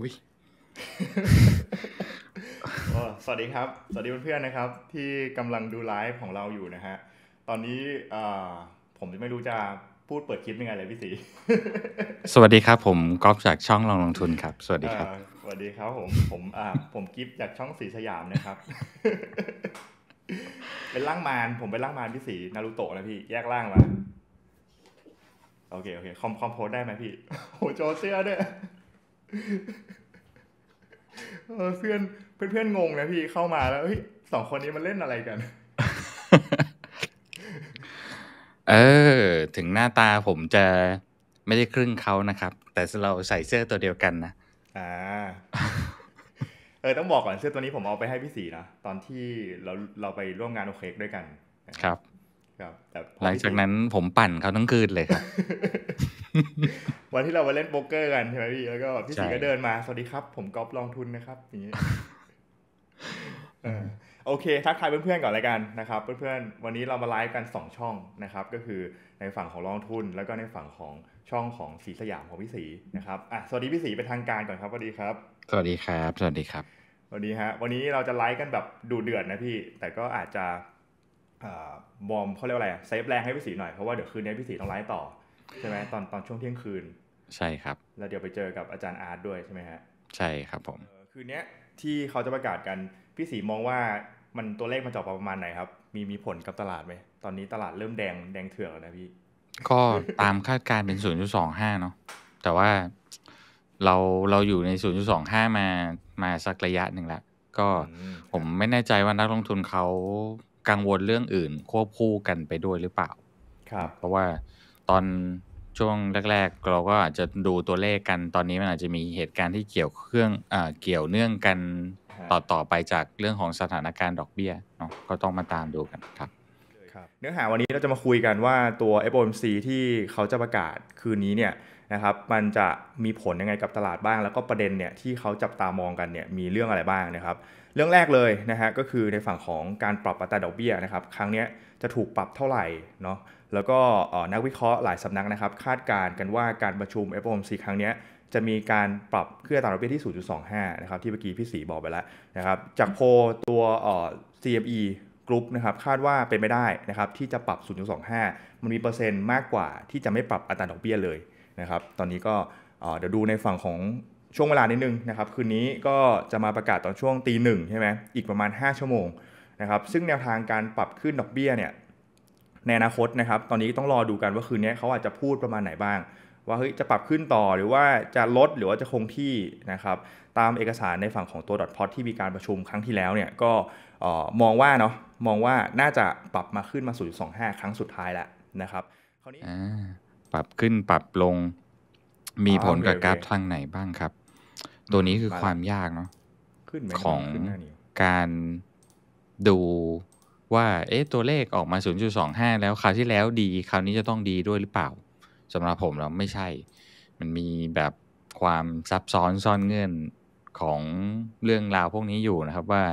อุ้ยสวัสดีครับสวัสดีเพื่อนๆนะครับ ที่กำลังดูไลฟ์ของเราอยู่นะฮะตอนนี้ผมจะไม่รู้จะพูดเปิดคลิปยังไงเลยพี่สีสวัสดีครับ ผมกอล์ฟจากช่องลองลงทุนครับ สวัสดีครับสวัสดีครับ ผมผมอ่าผมกิฟจากช่องสีสยามนะครับ เป็นร่างมาน ผมเป็นร่างมานพี่สีนารูโตะนะพี่ แยกร่างมาโอเคโอเค คอมคอมโพสได้ไหมพี่โหโจเสื้อนี่ยเพื่อนเพื่อนเพื่อนงงนะพี่เข้ามาแล้วเฮ้ยสองคนนี้มันเล่นอะไรกัน เออ ถึงหน้าตาผมจะไม่ได้ครึ่งเขานะครับ แต่เราใส่เสื้อตัวเดียวกันนะอ่า เออ ต้องบอกก่อนเสื้อตัวนี้ผมเอาไปให้พี่สีนะ ตอนที่เราเราไปร่วมงานโอเคด้วยกันครับหลังจากนั้นผมปั่นเขาทั้งคืนเลยครับ วันที่เราไปเล่นโป๊กเกอร์กันใช่ไหมพี่แล้วก็พี่สีก็เดินมา สวัสดีครับ ผมกลอฟลองทุนนะครับอย่างนี้โอเคทักทายเพื่อนๆก่อนเลยกันนะครับ เพื่อนๆวันนี้เรามาไลฟ์กัน2ช่องนะครับ ก็คือในฝั่งของลองทุน แล้วก็ในฝั่งของช่องของสีสยามของพี่สีนะครับอ่ะสวัสดีพี่สีเป็นทางการก่อนครับสวัสดีครับ สวัสดีครับสวัสดีครับวัสดีฮะวันนี้เราจะไลฟ์กันแบบดูเดือดนะพี่ แต่ก็อาจจะบอมเขาเรียกอะไรเซฟแรงให้พี่สีหน่อยเพราะว่าเดี๋ยวคืนนี้พี่สีต้องไลฟ์ต่อใช่ไหมตอนตอนช่วงเที่ยงคืน ใช่ครับแล้วเดี๋ยวไปเจอกับอาจารย์อาร์ตด้วยใช่ไหมฮะใช่ครับผมคืนนี้ที่เขาจะประกาศกันพี่สีมองว่ามันตัวเลขมันจบประมาณไหนครับ มีมีผลกับตลาดไหมตอนนี้ตลาดเริ่มแดงแดงเถื่อนแล้วนะพี่ ก็ตามคาดการเป็นศูนย์จุดสองห้าเนาะแต่ว่าเราเราอยู่ในศูนย์จุดสองห้ามามาสักระยะหนึ่งแล้วก็ผมไม่แน่ใจว่านักลงทุนเขากังวลเรื่องอื่นควบคู่กันไปด้วยหรือเปล่าครับเพราะว่าตอนช่วงแรกๆ เราก็อาจจะดูตัวเลขกัน ตอนนี้มันอาจจะมีเหตุการณ์ที่เกี่ยวเครื่องอเกี่ยวเนื่องกัน ต่อต่อไปจากเรื่องของสถานการณ์ดอกเบี้ยเนาะ ก็ต้องมาตามดูกันครับ เนื้อหาวันนี้เราจะมาคุยกันว่าตัว FOMC ที่เขาจะประกาศคืนนี้เนี่ยนะครับ มันจะมีผลยังไงกับตลาดบ้าง แล้วก็ประเด็นเนี่ยที่เขาจับตามองกันเนี่ย มีเรื่องอะไรบ้างนะครับเรื่องแรกเลยนะฮะก็คือในฝั่งของการปรับอัตราดอกเบี้ยนะครับครั้งนี้จะถูกปรับเท่าไหร่เนาะแล้วก็นักวิเคราะห์หลายสำนักนะครับคาดการณ์กันว่าการประชุม FOMC ครั้งนี้จะมีการปรับเคื่อัตราดอกเบี้ยที่ 0.25 นะครับที่เมื่อกี้พี่สีบอกไปแล้วนะครับจากโพตัว CME กรุ๊ปนะครับคาดว่าเป็นไม่ได้นะครับที่จะปรับ 0.25 มันมีเปอร์เซ็นต์มากกว่า ที่จะไม่ปรับอัตราดอกเบี้ยเลยนะครับ ตอนนี้ก็เดี๋ยวดูในฝั่งของช่วงเวลานิดนึงนะครับคืนนี้ก็จะมาประกาศตอนช่วงตีหนึ่งใช่ไหมอีกประมาณ 5 ชั่วโมงนะครับซึ่งแนวทางการปรับขึ้นดอกเบี้ยเนี่ยในอนาคตนะครับ ตอนนี้ต้องรอดูกันว่าคืนนี้เขาอาจจะพูดประมาณไหนบ้างว่าเฮ้ยจะปรับขึ้นต่อหรือว่าจะลดหรือว่าจะคงที่นะครับ ตามเอกสารในฝั่งของตัวดอทพอที่มีการประชุมครั้งที่แล้วเนี่ยก็มองว่าเนาะมองว่าน่าจะปรับมาขึ้นมาูสห2 5 ครั้งสุดท้ายแล้วนะครับคราวนี้ปรับขึ้นปรับลงมีผลกับกราฟทางไหนบ้างครับ ตัวนี้คือความยากเนาะของการดูว่าเอ๊ะตัวเลขออกมา 0.25 แล้วคราวที่แล้วดี คราวนี้จะต้องดีด้วยหรือเปล่าสำหรับผมเราไม่ใช่ มันมีแบบความซับซ้อนซ่อนเงื่อนของเรื่องราวพวกนี้อยู่นะครับว่า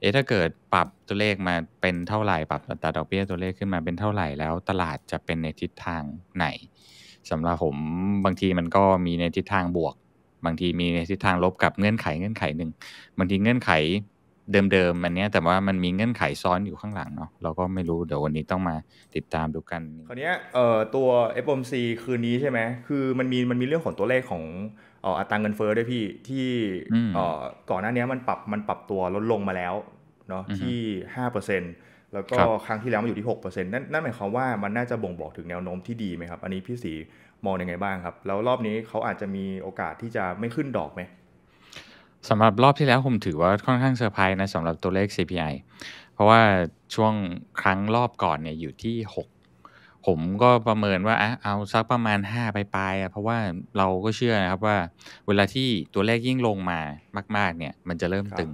เอ๊ะถ้าเกิดปรับตัวเลขมาเป็นเท่าไหร่ปรับอัตราดอกเบี้ยตัวเลขขึ้นมาเป็นเท่าไหร่แล้วตลาดจะเป็นในทิศทางไหนสำหรับผมบางทีมันก็มีในทิศทางบวก บางทีมีในทิศทางลบกับเงื่อนไขเงื่อนไขหนึ่งบางทีเงื่อนไขเดิมๆอันนี้แต่ว่ามันมีเงื่อนไขซ้อนอยู่ข้างหลังเนาะเราก็ไม่รู้ เดี๋ยววันนี้ต้องมาติดตามดูกันคราวนี้เอ่อตัว FOMC คืนนี้ใช่ไหมคือมันมีมันมีเรื่องของตัวเลขของออัตราเงินเฟ้อด้วยพี่ที่ก่อนหน้านี้มันปรับมันปรับตัวลดลงมาแล้วเนาะที่ห้าเปอร์เซ็นต์แล้วก็ครั้งที่แล้วมันอยู่ที่หกเปอร์เซ็นต์นั่นนั่นหมายความว่ามันน่าจะบ่งบอกถึงแนวโน้มที่ดีไหมครับ อันนี้พี่สีมองยังไงบ้างครับ แล้วรอบนี้เขาอาจจะมีโอกาสที่จะไม่ขึ้นดอกไหมสำหรับรอบที่แล้วผมถือว่าค่อนข้างเซอร์ไพรส์นะสำหรับตัวเลข CPI เพราะว่าช่วงครั้งรอบก่อนเนี่ยอยู่ที่6ผมก็ประเมินว่าอเอาสักประมาณ5ไปลายๆเพราะว่าเราก็เชื่อนะครับว่าเวลาที่ตัวเลขยิ่งลงมามาก ๆ เนี่ย มันจะเริ่มตึง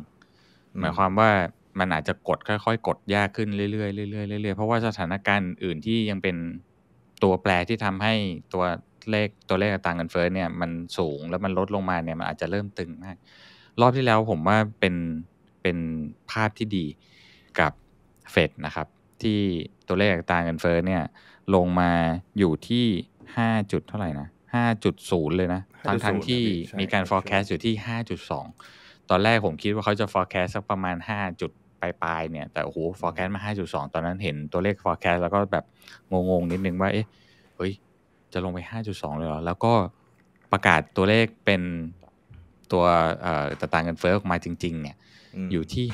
หมายความว่ามันอาจจะกดค่อยๆกดยากขึ้นเรื่อยๆเรื่อยๆเรื่อยๆเพราะว่าสถานการณ์อื่นที่ยังเป็นตัวแปรที่ทำให้ตัวเลขตัวเลขต่างเงินเฟ้อเนี่ยมันสูงแล้วมันลดลงมาเนี่ยมันอาจจะเริ่มตึงมากรอบที่แล้วผมว่าเป็นเป็นภาพที่ดีกับเฟดนะครับที่ตัวเลขต่างเงินเฟ้อเนี่ยลงมาอยู่ที่ห้าจุดเท่าไหร่นะห้าจุดศูนย์เลยนะทั้งทั้งที่มีการ forecast อยู่ที่ห้าจุดสองตอนแรกผมคิดว่าเขาจะ forecast สักประมาณห้าจุดปลาย ๆเนี่ย แต่โอ้โห forecast มา 5.2 ตอนนั้นเห็นตัวเลข forecast แล้วก็แบบงงๆนิดนึงว่าเอ๊ะเฮ้ยจะลงไป 5.2 เลยเหรอแล้วก็ประกาศตัวเลขเป็นตัวตอตางเงินเฟ้อออกมาจริง ๆเนี่ยอยู่ที่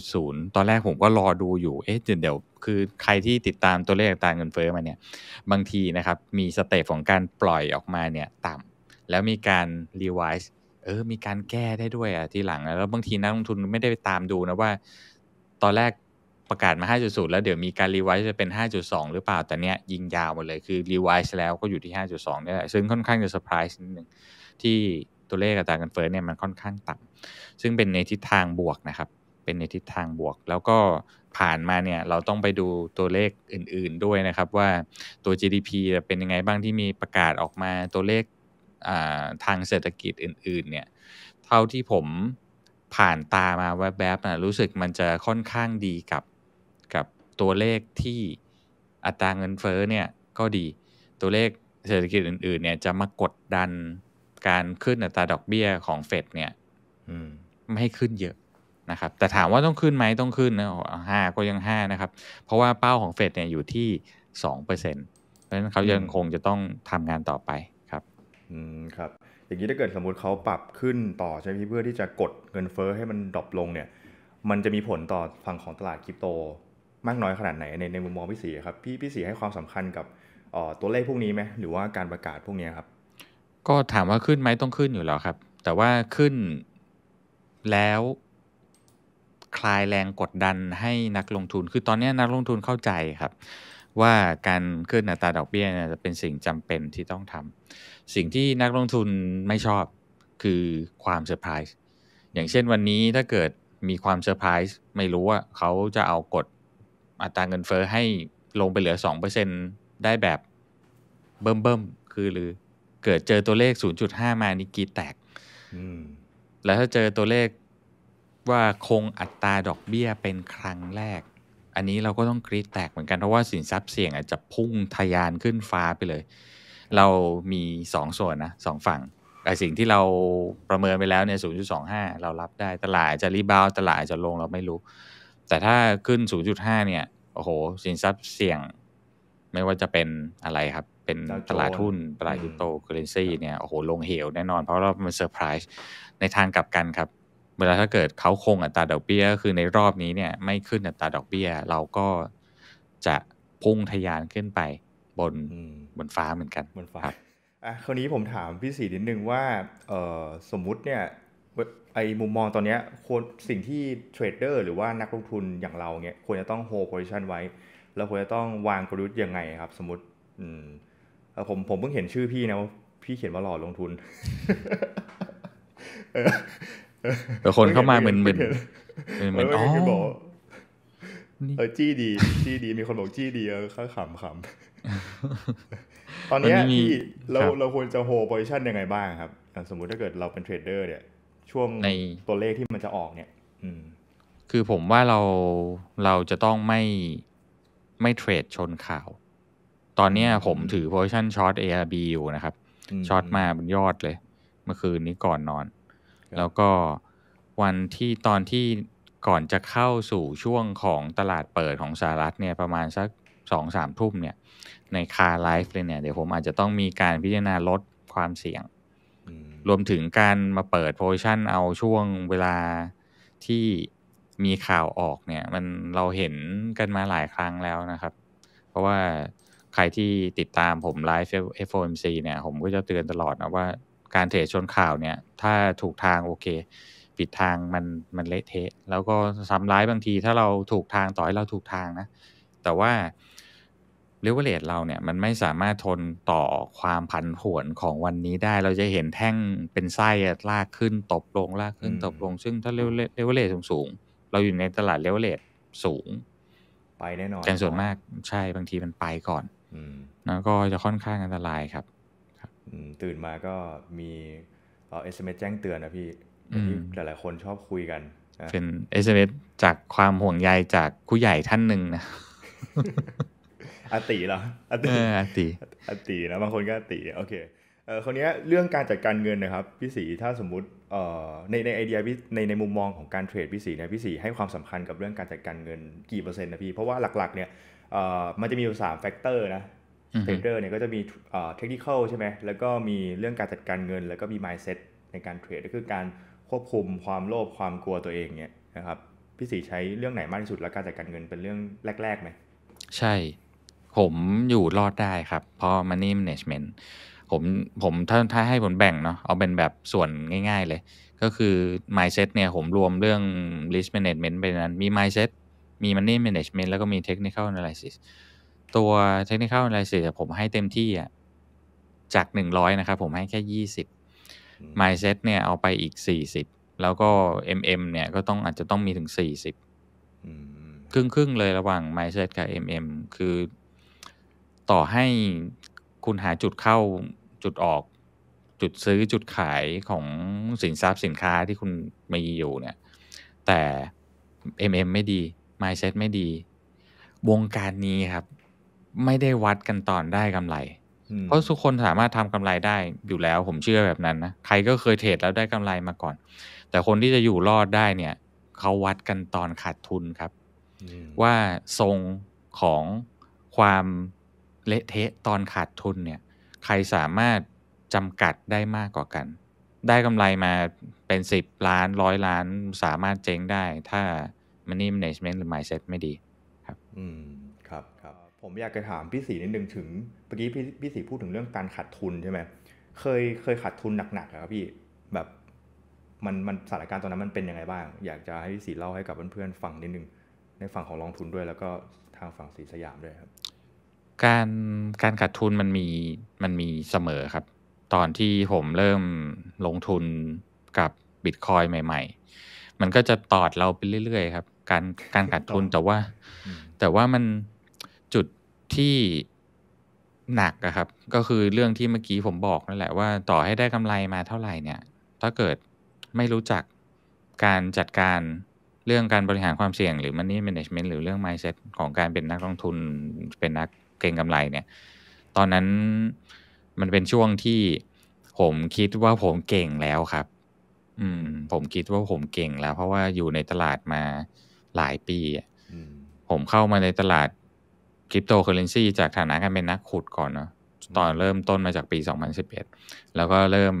5.0 ตอนแรกผมก็รอดูอยู่เอ๊ะเดี๋ยวคือใครที่ติดตามตัวเลขตางเงินเฟ้อมาเนี่ยบางทีนะครับ มีสเตปของการปล่อยออกมาเนี่ยต่ำแล้วมีการรีไวซ์เออ มีการแก้ได้ด้วยอ่ะทีหลัง แล้วบางทีนักลงทุนไม่ได้ไปตามดูนะว่าตอนแรกประกาศมา 5.0 แล้วเดี๋ยวมีการรีไวซ์จะเป็น 5.2 หรือเปล่า แต่เนี้ยยิงยาวหมดเลย คือรีไวซ์แล้วก็อยู่ที่ 5.2นี่แหละซึ่งค่อนข้างจะเซอร์ไพรส์นิดนึงที่ตัวเลขอัตราเงินเฟ้อเนี่ยมันค่อนข้างต่ำซึ่งเป็นในทิศทางบวกนะครับ เป็นในทิศทางบวก แล้วก็ผ่านมาเนี่ยเราต้องไปดูตัวเลขอื่นๆด้วยนะครับว่าตัว GDP เป็นยังไงบ้างที่มีประกาศออกมาตัวเลขทางเศรษฐกิจอื่นๆเนี่ยเท่าที่ผมผ่านตามาแวบๆนะรู้สึกมันจะค่อนข้างดีกับกับตัวเลขที่อัตราเงินเฟ้อเนี่ยก็ดีตัวเลขเศรษฐกิจอื่นๆ เนี่ยจะมากดดันการขึ้นอัตราดอกเบี้ยของเฟดเนี่ยไม่ให้ขึ้นเยอะนะครับ แต่ถามว่าต้องขึ้นไหมต้องขึ้นนะห้าก็ยังห้านะครับ เพราะว่าเป้าของเฟดเนี่ยอยู่ที่สองเปอร์เซ็นเพราะฉะนั้นเขายังคงจะต้องทำงานต่อไปครับ อืมครับอย่างนี้ถ้าเกิดสมมติเขาปรับขึ้นต่อใช่ไหมเพื่อที่จะกดเงินเฟ้อให้มันดรอปลงเนี่ยมันจะมีผลต่อฝั่งของตลาดคริปโตมากน้อยขนาดไหนในในมุมมองพี่สีครับพี่พี่สีให้ความสำคัญกับตัวเลขพวกนี้ไหมหรือว่าการประกาศพวกนี้ครับ ก็ถามว่าขึ้นไหมต้องขึ้นอยู่แล้วครับ แต่ว่าขึ้นแล้ว คลายแรงกดดันให้นักลงทุน คือตอนนี้นักลงทุนเข้าใจครับ ว่าการขึ้นอัตราดอกเบี้ยจะเป็นสิ่งจำเป็นที่ต้องทำสิ่งที่นักลงทุนไม่ชอบคือความเซอร์ไพรส์ อย่างเช่นวันนี้ถ้าเกิดมีความเซอร์ไพรส์ไม่รู้ว่าเขาจะเอากดอัตราเงินเฟอ้อให้ลงไปเหลือ 2%ได้แบบ เบิ่มเบิมคือหรือเกิดเจอตัวเลข 0.5 มานี่กีแตก แล้วถ้าเจอตัวเลขว่าคงอัตราดอกเบี้ยเป็นครั้งแรก อันนี้เราก็ต้องกรีดแตกเหมือนกัน เพราะว่าสินทรัพย์เสี่ยง อาจจะพุ่งทะยานขึ้นฟ้าไปเลยเรามีสองส่วนนะสองฝั่งไอสิ่งที่เราประเมินไปแล้วเนี่ยศูนย์จุดสองห้าเรารับได้ตลาดจะรีบาวตลาดจะลงเราไม่รู้ แต่ถ้าขึ้นศูนย์จุดห้าเนี่ย โอ้โห สินทรัพย์เสี่ยงไม่ว่าจะเป็นอะไรครับ เป็นตลาดทุนตลาดคริปโตเคอเรนซีเนี่ย โอ้โห ลงเหวแน่นอน เพราะเรามันเซอร์ไพรส์ในทางกลับกันครับเวลาถ้าเกิดเขาคงอัตราดอกเบี้ยคือในรอบนี้เนี่ยไม่ขึ้นอัตราดอกเบี้ยเราก็จะพุ่งทะยานขึ้นไปนบนฟ้าเหมือนกันบนฟ้าอ่ะคราวนี้ผมถามพี่สีนิดนึงว่า เออสมมุติเนี่ย ไอมุมมองตอนนี้ควรสิ่งที่เทรดเดอร์ หรือว่านักลงทุนอย่างเราเนี่ยควรจะต้องโฮโพซิชันไว้ แล้วควรจะต้องวางกลยุทธ์ยังไงครับ สมมติ อืมผมผมเพิ่งเห็นชื่อพี่นะ พี่เขียนว่าหล่อลงทุนแต่คนเข้ามาเหมือนเหมือนเหมือนอ๋อจี้ดีจี้ดีมีคนบอกจี้ดีเออข้าขำขำตอนนี้ที่เราเราควรจะโฮโพซิชันยังไงบ้างครับ สมมุติถ้าเกิดเราเป็นเทรดเดอร์เนี่ย ช่วงในตัวเลขที่มันจะออกเนี่ย อืม คือผมว่าเราเราจะต้องไม่ไม่เทรดชนข่าว ตอนนี้ผมถือโพซิชันช็อต a อ b อยู่นะครับช็อตมาเป็นยอดเลยเมื่อคืนนี้ก่อนนอน แล้วก็วันที่ตอนที่ก่อนจะเข้าสู่ช่วงของตลาดเปิดของสหรัฐเนี่ยประมาณสักสองสามทุ่มเนี่ยใน คา ไลฟ์เลย เนี่ยเดี๋ยว ผมอาจจะต้องมีการพิจารณาลด ความเสี่ยง รวมถึงการมาเปิดโพสชั่น เอาช่วงเวลาที่มีข่าวออกเนี่ย มันเราเห็นกันมาหลายครั้งแล้วนะครับ เพราะว่าใครที่ติดตามผม ไลฟ์ FOMC เนี่ย ผมก็จะเตือนตลอดนะว่าการเทรดชนข่าวเนี่ย ถ้าถูกทางโอเคปิดทางมันมันเละเทะแล้วก็ซ้ำร้ายบางทีถ้าเราถูกทางต่อให้เราถูกทางนะ แต่ว่าเลเวลเลตเราเนี่ย มันไม่สามารถทนต่อความผันผวนของวันนี้ได้ เราจะเห็นแท่งเป็นไส้ลากขึ้นตบลง ลากขึ้นตบลง ซึ่งถ้าเลเวลเลเวเลตสูงๆเราอยู่ในตลาดเลเวลเลตสูง ไปแน่นอนแต่ส่วนมากใช่บางทีมันไปก่อน แล้วก็จะค่อนข้างอันตรายครับ ตื่นมาก็มีเอสเอ็มเอแจ้งเตือนนะพี่ที่หลายๆคนชอบคุยกัน เป็นเอสเอ็มเอจากความห่วงใยจากผู้ใหญ่ท่านหนึ่งนะอติเหรออติอติอตีนะบางคนก็อติโอเคเออคนนี้เรื่องการจัดการเงินนะครับพี่สีถ้าสมมุติเอ่อในในไอเดียพี่ในในมุมมองของการเทรดพี่สีเนี่ยพี่สีให้ความสำคัญกับเรื่องการจัดการเงินกี่เปอร์เซ็นต์นะพี่เพราะว่าหลักๆ เนี่ยเอ่อมันจะมีอยู่สามแฟกเตอร์นะเทรดเดอร์เนี่ยก็จะมีเอ่อเทคนิคอลใช่ไหมแล้วก็มีเรื่องการจัดการเงินแล้วก็มีมายเซ็ตในการเทรดก็คือการควบคุมความโลภความกลัวตัวเองเนี่ยนะครับพี่สีใช้เรื่องไหนมากที่สุดแล้วการจัดการเงินเป็นเรื่องแรกๆไหมใช่ผมอยู่รอดได้ครับ เพราะ Money Management ผมผมถ้าถ้า ให้ผมแบ่ง เนาะเอาเป็นแบบส่วนง่าย ๆเลย ก็คือ mindset เนี่ย ผมรวมเรื่อง risk management ไปนั้นมี mindset มี money management แล้วก็มี technical analysis ตัว technical analysis ผมให้เต็มที่อะจาก 100 นะครับ ผม ให้แค่ 20 mindset เนี่ย เอาไปอีก 40 แล้วก็ mm เนี่ยก็ต้องอาจจะต้องมีถึง 40 ครึ่งครึ่งเลยระหว่าง mindset กับ mm คือต่อให้คุณหาจุดเข้าจุดออกจุดซื้อจุดขายของสินทรัพย์สินค้าที่คุณมีอยู่เนี่ยแต่ MM ไม่ดี Mindset ไม่ดีวงการนี้ครับ ไม่ได้วัดกันตอนได้กำไร เพราะทุกคนสามารถทำกำไรได้อยู่แล้วผมเชื่อแบบนั้นนะ ใครก็เคยเทรดแล้วได้กำไรมาก่อน แต่คนที่จะอยู่รอดได้เนี่ยเขาวัดกันตอนขาดทุนครับ ว่าทรงของความเละเทะตอนขาดทุนเนี่ย ใครสามารถจำกัดได้มากกว่ากัน ได้กำไรมาเป็น 10 ล้านร้อยล้านสามารถเจ๊งได้ ถ้า Money Management หรือ Mindset ไม่ดีครับ อืมครับครับผมอยากจะถามพี่สีนิดนึงถึงเมื่อกี้พี่พี่สีพูดถึงเรื่องการขาดทุนใช่ไหม เคยเคยขาดทุนหนักๆครับพี่ แบบมันมันสถานการณ์ตอนนั้นมันเป็นยังไงบ้าง อยากจะให้พี่สีเล่าให้กับเพื่อนๆฟังนิดนึงในฝั่งของลองทุนด้วย แล้วก็ทางฝั่งสีสยามด้วยครับการการขาดทุนมันมี มันมีเสมอครับ ตอนที่ผมเริ่มลงทุนกับบิตคอยใหม่ ๆ มันก็จะตอดเราไปเรื่อย ๆ ครับ การการขาดทุนแต่ว่า แต่ว่ามัน จุดที่หนักอะครับ ก็คือเรื่องที่เมื่อกี้ผมบอกนั่นแหละว่าต่อให้ได้กำไรมาเท่าไหร่เนี่ยถ้าเกิดไม่รู้จักการจัดการเรื่องการบริหารความเสี่ยงหรือ money management หรือเรื่อง mindset ของการเป็นนักลงทุนเป็นนักเก่งกำไรเนี่ย ตอนนั้นมันเป็นช่วงที่ผมคิดว่าผมเก่งแล้วครับ อืม ผมคิดว่าผมเก่งแล้ว เพราะว่าอยู่ในตลาดมาหลายปีผมเข้ามาในตลาดคริปโตเคอเรนซีจากฐานะการเป็นนักขุดก่อนเนาะ ตอนเริ่มต้นมาจากปี2011 แล้วก็เริ่ม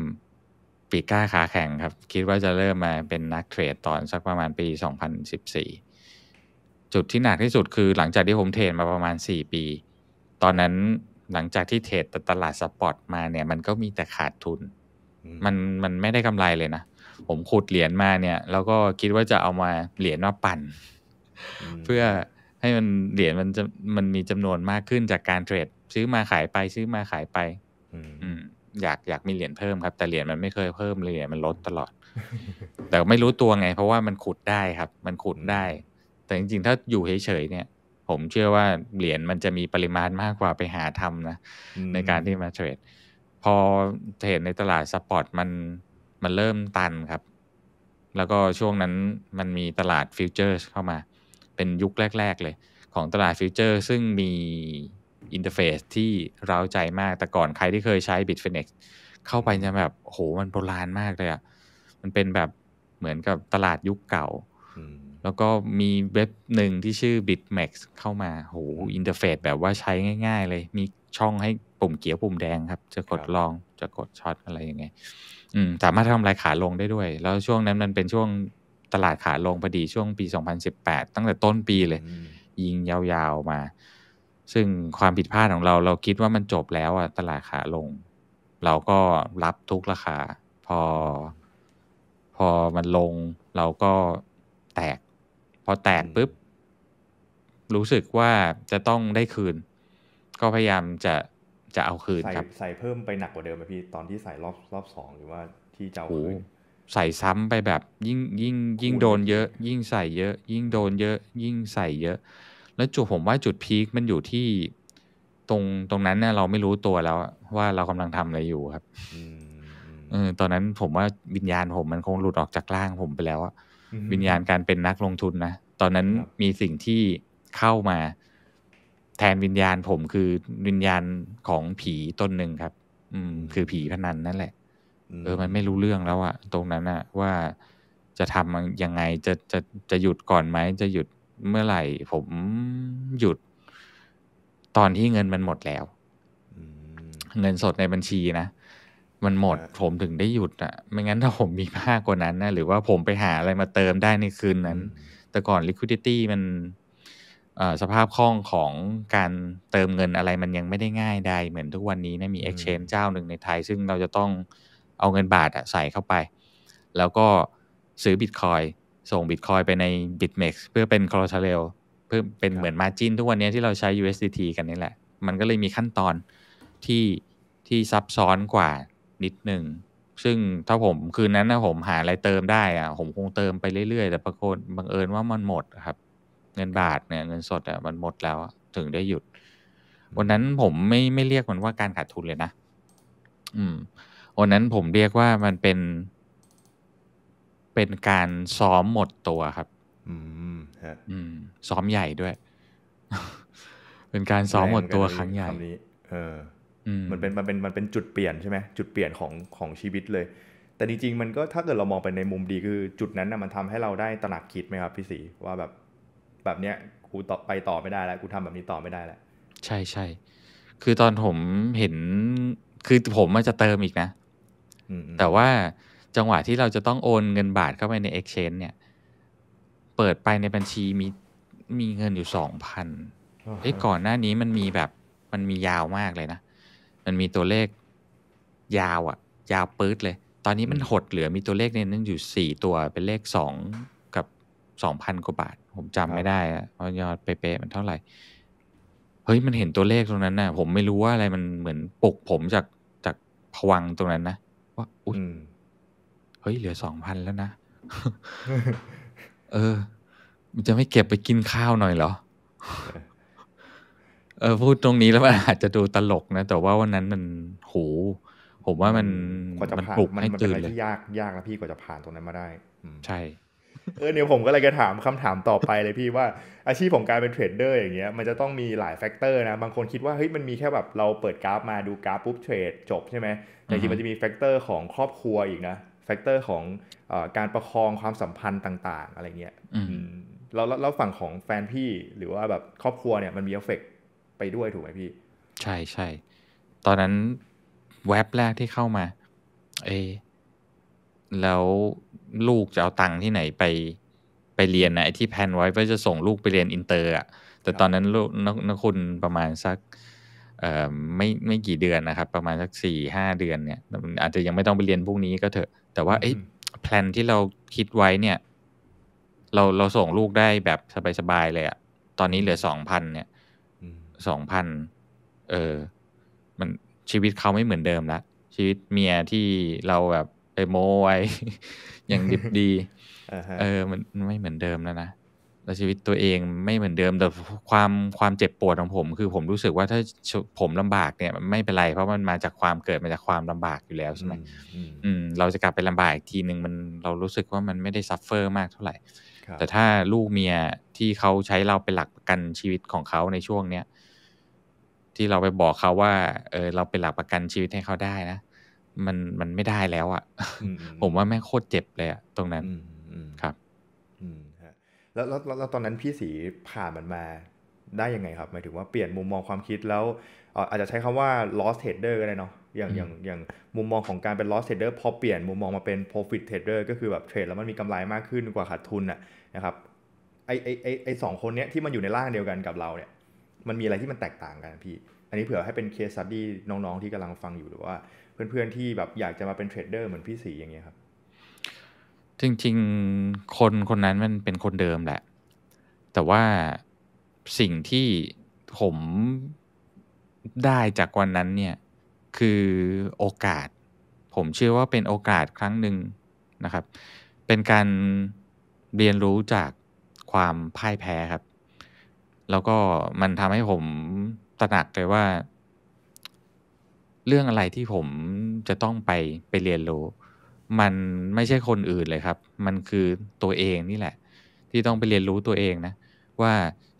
ปีก้าขาแข่งครับ คิดว่าจะเริ่มมาเป็นนักเทรด ตอนสักประมาณปี 2014 จุดที่หนักที่สุดคือ หลังจากที่ผมเทรดมาประมาณ4ปีตอนนั้นหลังจากที่เทรดตลาดสปอร์ตมาเนี่ยมันก็มีแต่ขาดทุน มันมันไม่ได้กำไรเลยนะ ผมขุดเหรียญมาเนี่ย แล้วก็คิดว่าจะเอามาเหรียญมาปั่น เพื่อให้มันเหรียญมันจะมันมีจำนวนมากขึ้นจากการเทรดซื้อมาขายไปซื้อมาขายไปอยากอยากมีเหรียญเพิ่มครับ แต่เหรียญมันไม่เคยเพิ่มเลยมันลดตลอด แต่ไม่รู้ตัวไง เพราะว่ามันขุดได้ครับ มันขุดได้ แต่จริงๆถ้าอยู่เฉยๆเนี่ยผมเชื่อว่าเหรียญมันจะมีปริมาณมากกว่าไปหาทำนะ ในการที่มาเทรด พอเทรดในตลาดสปอร์ตมัน มันเริ่มตันครับ แล้วก็ช่วงนั้นมันมีตลาดฟิวเจอร์เข้ามา เป็นยุคแรก ๆ เลย ของตลาดฟิวเจอร์ซึ่งมี อินเทอร์เฟซที่เราใจมาก แต่ก่อนใครที่เคยใช้ Bitfinex เข้าไปจะแบบโหมันโบราณมากเลยอะ่ะมันเป็นแบบเหมือนกับตลาดยุคเก่าแล้วก็มีเว็บหนึ่งที่ชื่อ BitMax เข้ามา โหอินเทอร์เฟซแบบว่าใช้ง่ายๆเลย มีช่องให้ปุ่มเขียวปุ่มแดงครับ จะกดลอง จะกดช็อตอะไรยังไง อืม สามารถทำลายขาลงได้ด้วย แล้วช่วงนั้นมันเป็นช่วงตลาดขาลงพอดีช่วงปี 2018 ตั้งแต่ต้นปีเลย ยิงยาวๆมา ซึ่งความผิดพลาดของเรา เราคิดว่ามันจบแล้วอะตลาดขาลง เราก็รับทุกราคาพอ พอมันลง เราก็แตกพอแตกปุ๊บ รู้สึกว่าจะต้องได้คืน ก็พยายามจะจะเอาคืนครับ ใส่เพิ่มไปหนักกว่าเดิมไหมพี่ตอนที่ใส่รอบ รอบสองหรือว่าที่จะเอาคืนใส่ซ้ำไปแบบ ยิ่ง ยิ่ง ยิ่งโดนเยอะ ยิ่งใส่เยอะ ยิ่งโดน เยอะ ยิ่งใส่เยอะ แล้วจุดผมว่าจุดพีคมันอยู่ที่ตรงตรงนั้นเนี่ยเราไม่รู้ตัวแล้ว ว่าเรากำลังทำอะไรอยู่ครับออตอนนั้นผมว่าวิญญาณผมมันคงหลุดออกจากร่างผมไปแล้วอะวิญญาณการเป็นนักลงทุนนะ ตอนนั้นมีสิ่งที่เข้ามา แทนวิญญาณผมคือวิญญาณของผีตนหนึ่งครับ อืมคือผีพนันนั่นแหละ เออมันไม่รู้เรื่องแล้วอะตรงนั้นอะว่าจะทำยังไงจะจะจะหยุดก่อนไหมจะหยุดเมื่อไหร่ผมหยุด ตอนที่เงินมันหมดแล้ว เงินสดในบัญชีนะมันหมดผมถึงได้หยุดอะ่ะไม่งั้นถ้าผมมีมากกว่านั้นนะหรือว่าผมไปหาอะไรมาเติมได้ในคืนนั้น แต่ก่อน liquidity มันสภาพคล่องของการเติมเงินอะไรมันยังไม่ได้ง่ายใดเหมือนทุกวันนี้นะมี exchange เจ้าหนึ่งในไทย ซึ่งเราจะต้องเอาเงินบาทอะใส่เข้าไป แล้วก็ซื้อบิตคอยส่งบิตคอยไปใน BitMEX เพื่อเป็น collateral เพื่อเป็นเหมือน margin ทุกวันนี้ที่เราใช้ USDT กันนี่แหละ มันก็เลยมีขั้นตอนที่ที่ซับซ้อนกว่านิดหนึ่ง ซึ่งถ้าผมคืนนั้นนะผมหาอะไรเติม ได้อะผมคงเติมไปเรื่อยๆแต่ปรากฏบังเอิญว่ามันหมด ครับ เงินบาท เนี่ยเงินสดอ่ะมันหมดแล้ว ถึงได้หยุด วันนั้นผมไม่ไม่เรียกมันว่าการขาดทุนเลยนะ อืม วันนั้นผมเรียกว่ามันเป็น เป็นการซ้อมหมดตัวครับ อืม ฮะ อืมซ้อมใหญ่ด้วย เป็นการซ้อมหมดตัวครั้งใหญ่เออมันเป็นมันเป็นมันเป็นจุดเปลี่ยนใช่ไหมจุดเปลี่ยนของของชีวิตเลย แต่จริงๆมันก็ถ้าเกิดเรามองไปในมุมดีคือจุดนั้นนะมันทำให้เราได้ตระหนักคิดไหมครับพี่สีว่าแบบแบบเนี้ยกูต่อไปต่อไม่ได้แล้วกูทำแบบนี้ต่อไม่ได้แล้ว ใช่ใช่คือตอนผมเห็นคือผมมันจะเติมอีกนะแต่ว่าจังหวะที่เราจะต้องโอนเงินบาทเข้าไปใน Exchange เนี่ยเปิดไปในบัญชีมีมีเงินอยู่สองพันเอ้ก่อนหน้านี้มันมีแบบมันมียาวมากเลยนะมันมีตัวเลข ยาวอะยาวปื๊ดเลย ตอนนี้มันหดเหลือมีตัวเลขเนี่ยนั่นอยู่สี่ตัว เป็นเลขสองกับสองพันกว่าบาท ผมจำไม่ได้อะว่ายอดเป๊ะมันเท่าไหร่ เฮ้ยมันเห็นตัวเลขตรงนั้นนะผมไม่รู้ว่าอะไรมันเหมือนปลุกผมจากจากผวังตรงนั้นนะว่าอุ้ยเฮ้ยเหลือสองพันแล้วนะเออ มันจะไม่เก็บไปกินข้าวหน่อยเหรอเออพูดตรงนี้แล้วมันอาจจะดูตลกนะ แต่ว่าวันนั้นมันโหผมว่ามันกว่าจะผ่านมันเป็นอะไรที่ยากยากนะพี่กว่าจะผ่านตรงนั้นมาได้ใช่ เออเนี่ยผมก็เลยจะถามคำถามต่อไปเลยพี่ว่าอาชีพของการเป็นเทรดเดอร์อย่างเงี้ยมันจะต้องมีหลายแฟกเตอร์นะ บางคนคิดว่าเฮ้ยมันมีแค่แบบเราเปิดกราฟมาดูกราฟปุ๊บเทรดจบใช่ไหมแต่จริงมันจะมีแฟกเตอร์ของครอบครัวอีกนะแฟกเตอร์ของอการประคองความสัมพันธ์ต่างๆ อะไรเงี้ยแล้วแล้วฝั่งของแฟนพี่หรือว่าแบบครอบครัวเนี่ยมันมีเอฟเฟกตไปด้วยถูกไหมพี่ใช่ใช่ ตอนนั้นแว็บแรกที่เข้ามาเอแล้วลูกจะเอาตังค์ที่ไหนไปไปเรียนนะไอ้ที่แพนไว้เพื่อจะส่งลูกไปเรียนอินเตอร์อ่ะแต่ตอนนั้นลูกนักคุณประมาณสักไม่ไม่กี่เดือนนะครับประมาณสักสี่ห้าเดือนเนี่ยอาจจะยังไม่ต้องไปเรียนพวกนี้ก็เถอะแต่ว่าไอ้แพลนที่เราคิดไว้เนี่ยเราเราส่งลูกได้แบบสบายๆเลยอะตอนนี้เหลือสองพันเนี่ยสองพัน เออ มันชีวิตเขาไม่เหมือนเดิมละชีวิตเมียที่เราแบบไปโมไว้อย่างดิบดีเออ มันไม่เหมือนเดิมแล้วนะ แล้วชีวิตตัวเองไม่เหมือนเดิม แต่ความความเจ็บปวดของผมคือผมรู้สึกว่าถ้าผมลำบากเนี่ยไม่เป็นไรเพราะมันมาจากความเกิดมาจากความลำบากอยู่แล้วใช่ไหมอืม เราจะกลับไปลำบากอีกทีหนึ่งมันเรารู้สึกว่ามันไม่ได้ซัฟเฟอร์มากเท่าไหร่ แต่ถ้าลูกเมียที่เขาใช้เราเป็นหลักประกันชีวิตของเขาในช่วงเนี้ยที่เราไปบอกเขาว่าเออเราเป็นหลักประกันชีวิตให้เขาได้นะมันมันไม่ได้แล้วอะ่ะผมว่าแม่โคตรเจ็บเลยอะ่ะตรงนั้นครับแล้วแล้วแล้วตอนนั้นพี่สีผ่านมันมาได้ยังไงครับหมายถึงว่าเปลี่ยนมุมมองความคิดแล้ว อาจจะใช้คำว่า loss trader ก็ได้เนาะอย่างอย่างอย่างมุมมองของการเป็น loss trader พอเปลี่ยนมุมมองมาเป็น profit trader ก็คือแบบเทรดแล้วมันมีกำไรมากขึ้นกว่าขาดทุนอะนะครับไอไอไอไอสองคนเนี้ยที่มันอยู่ในร่างเดียวกันกับเราเนี่ยมันมีอะไรที่มันแตกต่างกันพี่ อันนี้เผื่อให้เป็นเคสซัดดี้น้องๆที่กำลังฟังอยู่หรือว่าเพื่อนๆที่แบบอยากจะมาเป็นเทรดเดอร์เหมือนพี่สีอย่างเงี้ยครับ จริงๆคนคนนั้นมันเป็นคนเดิมแหละ แต่ว่าสิ่งที่ผมได้จากวันนั้นเนี่ยคือโอกาส ผมเชื่อว่าเป็นโอกาสครั้งหนึ่งนะครับ เป็นการเรียนรู้จากความพ่ายแพ้ครับแล้วก็มันทำให้ผมตระหนักเลยว่า เรื่องอะไรที่ผมจะต้องไปไปเรียนรู้ มันไม่ใช่คนอื่นเลยครับ มันคือตัวเองนี่แหละ ที่ต้องไปเรียนรู้ตัวเองนะ ว่า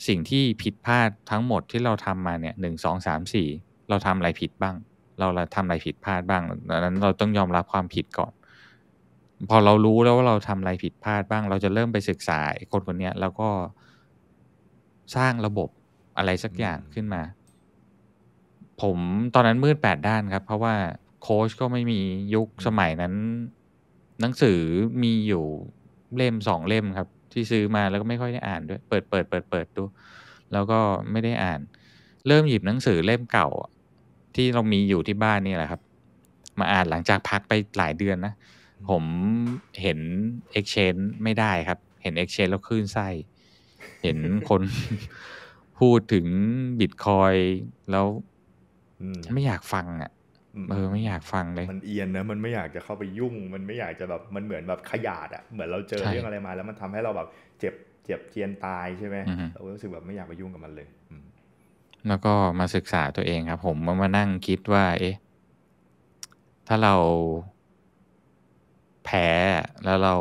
สิ่งที่ผิดพลาดทั้งหมดที่เราทำมาเนี่ยหนึ่งสองสามสี่เราทำอะไรผิดบ้าง เราทำอะไรผิดพลาดบ้างดังนั้นเราต้องยอมรับความผิดก่อน พอเรารู้แล้วว่าเราทำอะไรผิดพลาดบ้าง เราจะเริ่มไปศึกษาคนคนนี้แล้วก็สร้างระบบอะไรสักอย่างขึ้นมา ผมตอนนั้นมืดแปดด้านครับ เพราะว่าโค้ชก็ไม่มียุคสมัยนั้น หนังสือมีอยู่เล่มสองเล่มครับ ที่ซื้อมาแล้วก็ไม่ค่อยได้อ่านด้วย เปิดเปิดเปิดเปิดดู แล้วก็ไม่ได้อ่าน เริ่มหยิบหนังสือเล่มเก่า ที่เรามีอยู่ที่บ้านนี่แหละครับ มาอ่านหลังจากพักไปหลายเดือนนะผมเห็น Exchange ไม่ได้ครับ เห็น Exchange แล้วคลื่นไส้เห็นคนพูดถึงบิตคอยแล้วไม่อยากฟังอ่ะเออไม่อยากฟังเลย มันเอียนนะมันไม่อยากจะเข้าไปยุ่ง มันไม่อยากจะแบบมันเหมือนแบบขยาดอ่ะเหมือนเราเจอเรื่องอะไรมา แล้วมันทำให้เราแบบเจ็บเจ็บ เจียนตายใช่ไหมเรารู้สึกแบบไม่อยากไปยุ่งกับมันเลยแล้วก็มาศึกษาตัวเองครับ ผมมามานั่งคิดว่าเอ๊ะถ้าเราแพ้แล้วเรา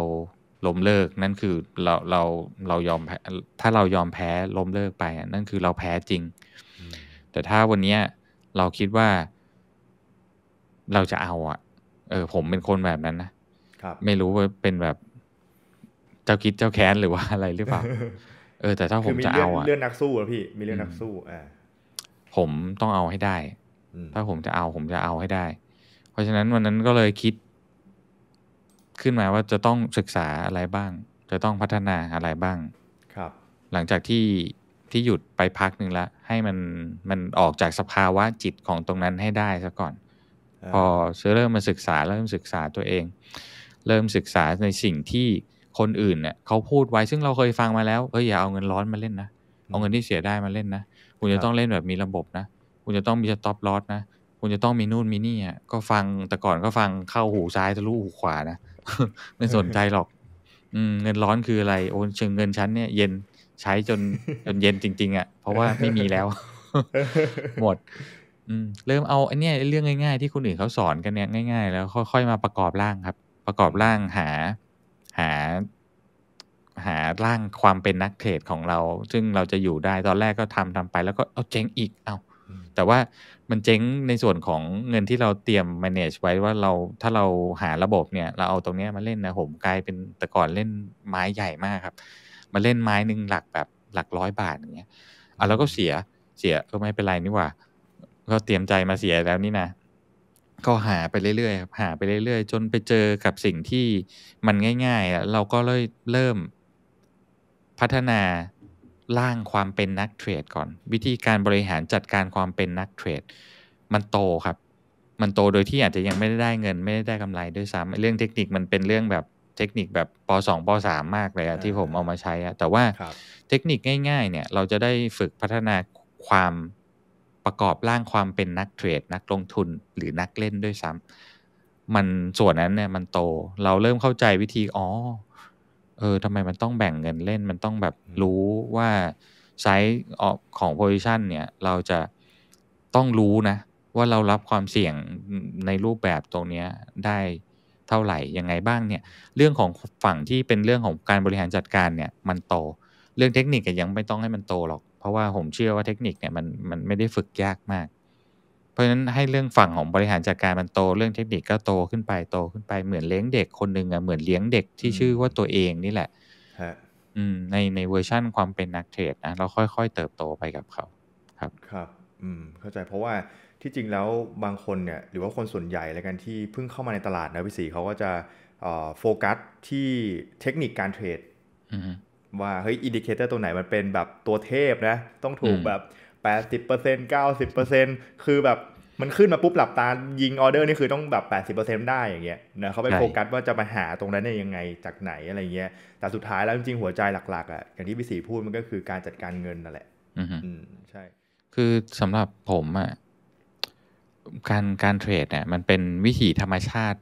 ล้มเลิกนั่นคือเราเราเรายอมถ้าเรายอมแพ้ล้มเลิกไปนั่นคือเราแพ้จริง แต่ถ้าวันนี้เราคิดว่า เราจะเอา อ่ะ เออ ผมเป็นคนแบบนั้นนะครับ ไม่รู้ว่าเป็นแบบ เจ้าคิดเจ้าแค้นหรือว่าอะไรหรือเปล่าเออ แต่ถ้าผมจะเอาอะเลื่อนนักสู้อะพี่มีเลื่อนนักสู้อ่าผมต้องเอาให้ได้ ถ้าผมจะเอาผมจะเอาให้ได้ เพราะฉะนั้นวันนั้นก็เลยคิดขึ้นมาว่าจะต้องศึกษาอะไรบ้าง จะต้องพัฒนาอะไรบ้าง ครับ หลังจากที่ที่หยุดไปพักหนึ่งละ ให้มันมันออกจากสภาวะจิตของตรงนั้นให้ได้ซะก่อนอพอเริ่มมาศึกษา เริ่มศึกษาตัวเอง เริ่มศึกษาในสิ่งที่คนอื่นเนี่ยเขาพูดไว้ ซึ่งเราเคยฟังมาแล้ว เฮ้ยอย่าเอาเงินร้อนมาเล่นนะ เอาเงินที่เสียได้มาเล่นนะ คุณจะต้องเล่นแบบมีระบบนะ คุณจะต้องมีสต็อปลอสนะ คุณจะต้องมีนู่นมีนี่อ่ะ ก็ฟังแต่ก่อนก็ฟังเข้าหูซ้ายทะลุหูขวานะไม่สนใจหรอก อืมเงินร้อนคืออะไรโอนเชิงเงินชั้นเนี่ยเย็นใช้จนจนเย็นจริงๆอะ่ะเพราะว่าไม่มีแล้ว หมด อืมเริ่มเอา อันเนี้ยเรื่องง่ายๆ ที่คนอื่นเขาสอนกันเนี่ยง่ายๆ แล้วค่อย ๆ มาประกอบร่างครับ ประกอบร่างหาหา หาร่างความเป็นนักเทรดของเรา ซึ่งเราจะอยู่ได้ตอนแรกก็ทำทำไปแล้วก็เอาเจ๊งอีก เอาแต่ว่ามันเจ๊งในส่วนของเงินที่เราเตรียม manage ไว้ว่าเราถ้าเราหาระบบเนี่ย เราเอาตรงนี้มาเล่นนะผมกลายเป็นแต่ก่อนเล่นไม้ใหญ่มากครับ มาเล่นไม้หนึ่งหลักแบบหลักร้อยบาทอย่างเงี้ยอ่ะเราก็เสียเสียก็ไม่เป็นไรนี่ว่า ก็เตรียมใจมาเสียแล้วนี่นะก็หาไปเรื่อยๆครับหาไปเรื่อยๆจนไปเจอกับสิ่งที่มันง่ายๆเราก็เลยเริ่มพัฒนาร่างความเป็นนักเทรดก่อน วิธีการบริหารจัดการความเป็นนักเทรด มันโตครับ มันโตโดยที่อาจจะยังไม่ได้เงินไม่ได้กำกำไรด้วยซ้ำเรื่องเทคนิคมันเป็นเรื่องแบบเทคนิคแบบปสองปสามมากเลยอะที่ผมเอามาใช้อะแต่ว่าเทคนิคง่ายๆเนี่ย เราจะได้ฝึกพัฒนาความประกอบร่างความเป็นนักเทรด นักลงทุนหรือนักเล่นด้วยซ้ำมันส่วนนั้นเนี่ยมันโต เราเริ่มเข้าใจวิธีอ๋อเออทำไมมันต้องแบ่งเงินเล่นมันต้องแบบรู้ว่าไซส์ของโพซิชันเนี่ยเราจะต้องรู้นะว่าเรารับความเสี่ยงในรูปแบบตรงนี้ได้เท่าไหร่ยังไงบ้างเนี่ยเรื่องของฝั่งที่เป็นเรื่องของการบริหารจัดการเนี่ยมันโต เรื่องเทคนิคยังไม่ต้องให้มันโตหรอกเพราะว่าผมเชื่อว่าเทคนิคเนี่ยมันมันไม่ได้ฝึกยากมากเพราะฉะนั้นให้เรื่องฝั่งของบริหารจัดการมันโต เรื่องเทคนิคก็โตขึ้นไปโตขึ้นไปเหมือนเลี้ยงเด็กคนหนึ่งอ่ะเหมือนเลี้ยงเด็กที่ชื่อว่าตัวเองนี่แหละอืมในในเวอร์ชั่นความเป็นนักเทรดนะเราค่อย ๆ เติบโตไปกับเขา ครับครับอืมเข้าใจเพราะว่าที่จริงแล้วบางคนเนี่ย หรือว่าคนส่วนใหญ่แล้กันที่เพิ่งเข้ามาในตลาดนะพี่สีเขาก็จะโฟกัสที่เทคนิคการเทรดว่าเฮ้ยอินดิเคเตอร์ตัวไหนมันเป็นแบบตัวเทพนะต้องถูกแบบ80% 90%คือแบบมันขึ้นมาปุ๊บหลับตา ยิงออเดอร์นี่คือต้องแบบ 80%ได้อย่างเงี้ยนะเขาไปโฟกัสว่าจะไปหาตรงนั้นเนี่ยยังไงจากไหน อะไรเงี้ยแต่สุดท้ายแล้วจริงๆหัวใจหลัก ๆอะ่ะ อย่างที่พี่สีพูดมันก็คือการจัดการเงินนั่นแหละ อืมใช่ คือสำหรับผมอะ่ะ การการเทรดเนี่ย มันเป็นวิถีธรรมชาติ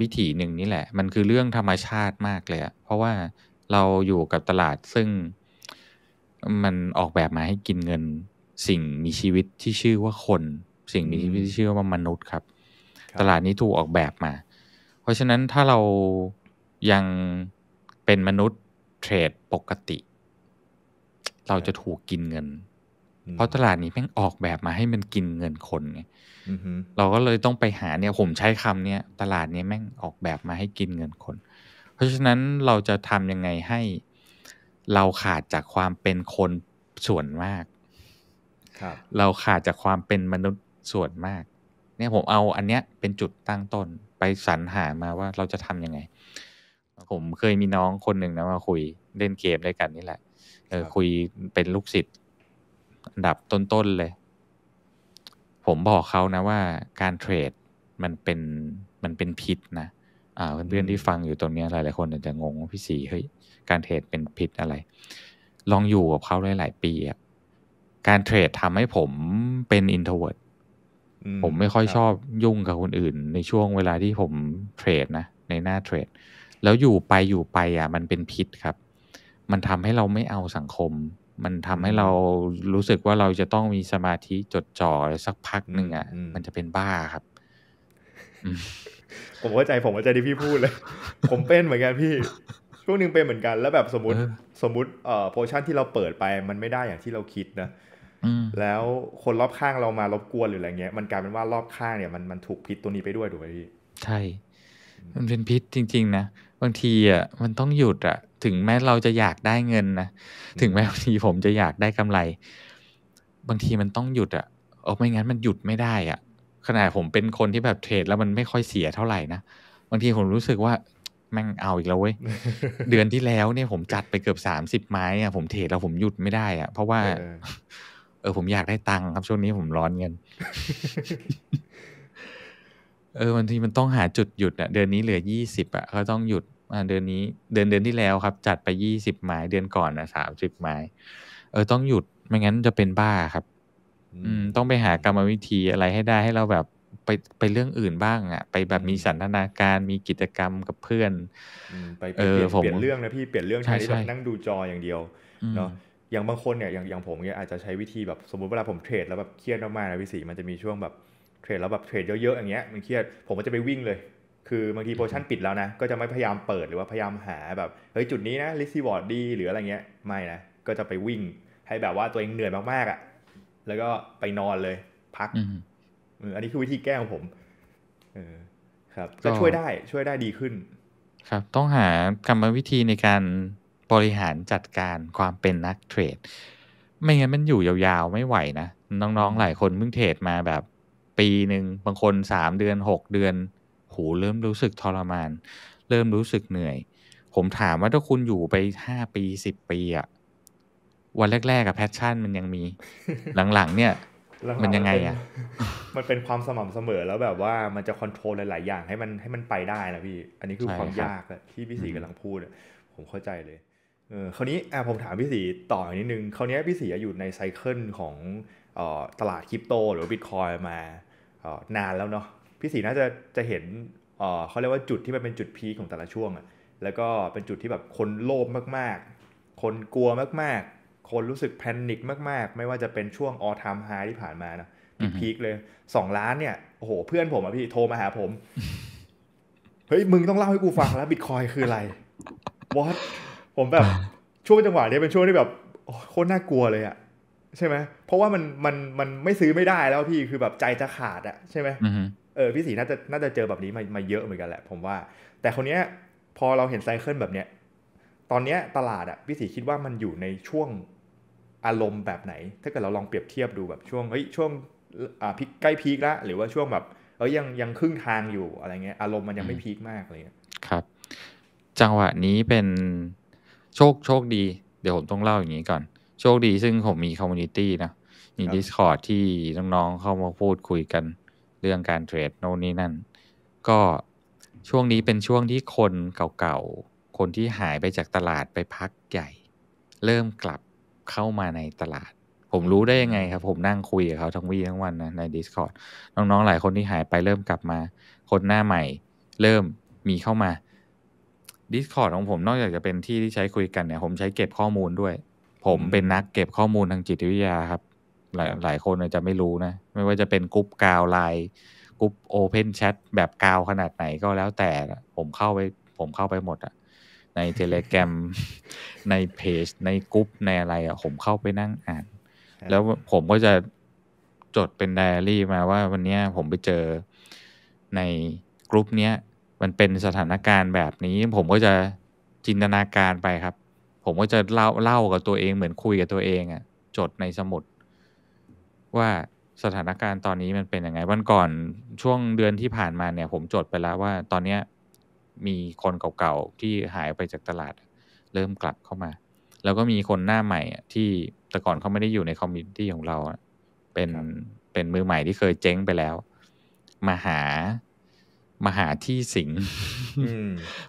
วิถีหนึ่งนี่แหละ มันคือเรื่องธรรมชาติมากเลยอะเพราะว่าเราอยู่กับตลาดซึ่งมันออกแบบมาให้กินเงิน สิ่งมีชีวิตที่ชื่อว่าคน สิ่งมีชีวิตที่ชื่อว่ามนุษย์ครับ ตลาดนี้ถูกออกแบบมา เพราะฉะนั้นถ้าเรายังเป็นมนุษย์เทรดปกติ เราจะถูกกินเงิน เพราะตลาดนี้ แม่งออกแบบมาให้มันกินเงินคนไงเราก็เลยต้องไปหาเนี่ยผมใช้คำเนี่ยตลาดนี้แม่งออกแบบมาให้กินเงินคน เพราะฉะนั้นเราจะทำยังไงให้เราขาดจากความเป็นคนส่วนมากเราขาดจากความเป็นมนุษย์ส่วนมาก เนี่ยผมเอาอันเนี้ย เป็นจุดตั้งต้น ไปสรรหามาว่าเราจะทำยังไง ผมเคยมีน้องคนหนึ่งนะมาคุยเล่นเกมด้วยกันนี่แหละ เออคุยเป็นลูกศิษย์อันดับต้นๆเลย ผมบอกเขานะว่าการเทรดมันเป็นมันเป็นพิษนะ อ่าเพื่อนๆที่ฟังอยู่ตรงนี้หลายๆคนอาจจะงงว่าพี่สีเฮ้ยการเทรดเป็นผิดอะไร ลองอยู่กับเขาหลาย ๆ ปีอะการเทรดทำให้ผมเป็นอินโทรเวิร์ดผมไม่ค่อยชอบยุ่งกับคนอื่น ในช่วงเวลาที่ผมเทรดนะในหน้าเทรด แล้วอยู่ไปอยู่ไปอ่ะ มันเป็นพิษครับ มันทำให้เราไม่เอาสังคม มันทำให้เรารู้สึกว่าเราจะต้องมีสมาธิจดจ่อสักพักหนึ่งอ่ะ มันจะเป็นบ้าครับ ผมเข้าใจผมเข้าใจที่พี่พูดเลย ผมเป็นเหมือนกันพี่ช่วงหนึ่งเป็นเหมือนกันแล้วแบบสมมติ สมมติเอ่อโพชั่นที่เราเปิดไปมันไม่ได้อย่างที่เราคิดนะแล้วคนรอบข้างเรามารบกวนหรืออะไรเงี้ยมันกลายเป็นว่ารอบข้างเนี่ยมันมันถูกพิษตัวนี้ไปด้วยถูกไหมพี่ใช่ มันเป็นพิษจริงๆนะบางทีอ่ะมันต้องหยุดอ่ะ ถึงแม้เราจะอยากได้เงินนะถึงแม้บางทีผมจะอยากได้กำไรบางทีมันต้องหยุดอ่ะเอาไม่งั้นมันหยุดไม่ได้อ่ะขนาดผมเป็นคนที่แบบเทรดแล้วมันไม่ค่อยเสียเท่าไหร่นะบางทีผมรู้สึกว่าแม่งเอาอีกแล้วเว้ยเดือนที่แล้วเนี่ยผมจัดไปเกือบสามสิบไม้อะผมเทรดแล้วผมหยุดไม่ได้อะเพราะว่าเออผมอยากได้ตังค์ครับช่วงนี้ผมร้อนเงิน เออบางทีมันต้องหาจุดหยุดอะเดือนนี้เหลือยี่สิบอะก็ต้องหยุดอ่าเดือนนี้ เดือนเดือนที่แล้วครับ จัดไปยี่สิบไม้เดือนก่อนนะสามสิบไม้ เออต้องหยุดไม่งั้นจะเป็นบ้าครับ อืมต้องไปหากรรมวิธีอะไรให้ได้ให้เราแบบไปไปเรื่องอื่นบ้างอ่ะไปแบบมีสันทนาการมีกิจกรรมกับเพื่อนไปเปลี่ยนเรื่องนะพี่เปลี่ยนเรื่องใช้ที่นั่งดูจออย่างเดียวเนาะอย่างบางคนเนี่ยอย่างอย่างผมเนี่ยอาจจะใช้วิธีแบบ สมมติเวลาผมเทรดแล้วแบบเครียดมากๆนะพี่สีมันจะมีช่วงแบบเทรดแล้วแบบเทรดเยอะๆอย่างเงี้ยมันเครียดผมก็จะไปวิ่งเลย คือบางทีโพชั่นปิดแล้วนะก็จะไม่พยายามเปิดหรือว่าพยายามหาแบบเฮ้ยจุดนี้นะลิซีวอร์ดดีหรืออะไรเงี้ยไม่นะ ก็จะไปวิ่งให้แบบว่าตัวเองเหนื่อยมากๆ อ่ะแล้วก็ไปนอนเลยพักอันนี้คือวิธีแก้ของผม เออ ครับก็ช่วยได้ช่วยได้ดีขึ้น ครับต้องหากรรมวิธีในการบริหารจัดการความเป็นนักเทรดไม่งั้นมันอยู่ยาวๆไม่ไหวนะ น้องๆ หลายคนเพิ่งเทรดมาแบบปีหนึ่ง บางคนสามเดือนหกเดือน หูเริ่มรู้สึกทรมาน เริ่มรู้สึกเหนื่อย ผมถามว่าถ้าคุณอยู่ไปห้าปีสิบปีอะวันแรกๆกับแพชชั่น มันยังมีหลังๆ เนี่ยมันยังไงอ่ะ มันเป็นความสม่ำเสมอแล้วแบบว่ามันจะควบคุมหลาย ๆ อย่างให้มันให้มันไปได้นะพี่ อันนี้คือความยากที่พี่สีกำลังพูด ผมเข้าใจเลย เออคราวนี้อ่าผมถามพี่สีต่ออีกนิดนึงคราวนี้พี่สีอยู่ในไซเคิลของตลาดคริปโต หรือบิตคอยมานานแล้วเนาะพี่สีน่าจะจะเห็นเขาเรียกว่าจุดที่มันเป็นจุดพีของแต่ละช่วงอะแล้วก็เป็นจุดที่แบบคนโลภมากๆ คนกลัวมาก ๆคนรู้สึกแพนิคมากๆ ไม่ว่าจะเป็นช่วงออทามไฮที่ผ่านมานะทีพีคเลยสองล้านเนี่ย โอ้โห เพื่อนผมอะพี่โทรมาหาผม เฮ้ย มึงต้องเล่าให้กูฟังแล้ว บิตคอยคืออะไรวอทผมแบบ ช่วงจังหวะนี้เป็นช่วงที่แบบโคตรน่ากลัวเลยอะใช่ไหมเพราะว่ามันมันมันไม่ซื้อไม่ได้แล้วพี่คือแบบใจจะขาดอะใช่ไหมเออพี่สีน่าจะน่าจะเจอแบบนี้มามาเยอะเหมือนกันแหละผมว่า แต่คนเนี้ยพอเราเห็นไซเคิลแบบเนี้ยตอนเนี้ยตลาดอะพี่สีคิดว่ามันอยู่ในช่วงอารมณ์แบบไหน ถ้าเกิดเราลองเปรียบเทียบดูแบบช่วงเฮ้ยช่วงอ่าพีคใกล้พีคละ หรือว่าช่วงแบบเอ้ยยังยังครึ่งทางอยู่อะไรเงี้ยอารมณ์มันยังไม่พีคมากเลยครับ จังหวะนี้เป็นโชคโชคดี เดี๋ยวผมต้องเล่าอย่างนี้ก่อน โชคดีซึ่งผมมีคอมมูนิตี้นะ มีิสคอร์ดที่น้องๆเข้ามาพูดคุยกันเรื่องการเทรดโน่นนี่นั่น ก็ช่วงนี้เป็นช่วงที่คนเก่าๆคนที่หายไปจากตลาดไปพักใหญ่ เริ่มกลับเข้ามาในตลาด ผมรู้ได้ยังไงครับ ผมนั่งคุยกับเขาทั้งวีทั้งวันนะใน Discord น้อง ๆ หลายคนที่หายไปเริ่มกลับมา คนหน้าใหม่เริ่มมีเข้ามา Discord ของผมนอกจากจะเป็นที่ที่ใช้คุยกันเนี่ย ผมใช้เก็บข้อมูลด้วย ผมเป็นนักเก็บข้อมูลทางจิตวิทยาครับ หลายหลายคนอาจจะไม่รู้นะ ไม่ว่าจะเป็นกรุ๊ปกาวไลน์กรุ๊ปโอเพนแชทแบบกาวขนาดไหนก็แล้วแต่ผมเข้าไปผมเข้าไปหมดอะในเทเลแกรมในเพจในกรุ๊ปในอะไรอ่ะผมเข้าไปนั่งอ่านแล้วผมก็จะจดเป็นไดอารี่มาว่าวันนี้ผมไปเจอในกรุ๊ปเนี้ยมันเป็นสถานการณ์แบบนี้ผมก็จะจินตนาการไปครับผมก็จะเล่าเล่ากับตัวเองเหมือนคุยกับตัวเองอะ่ะจดในสมุด ว่าสถานการณ์ตอนนี้มันเป็นยังไงวันก่อนช่วงเดือนที่ผ่านมาเนี่ย ผมจดไปแล้วว่าตอนเนี้ยมีคนเก่าๆ ที่หายไปจากตลาดเริ่มกลับเข้ามา แล้วก็มีคนหน้าใหม่ที่แต่ก่อนเขาไม่ได้อยู่ในคอมมิชชั่นของเรา เป็นเป็นมือใหม่ที่เคยเจ๊งไปแล้ว มาหามาหาที่สิง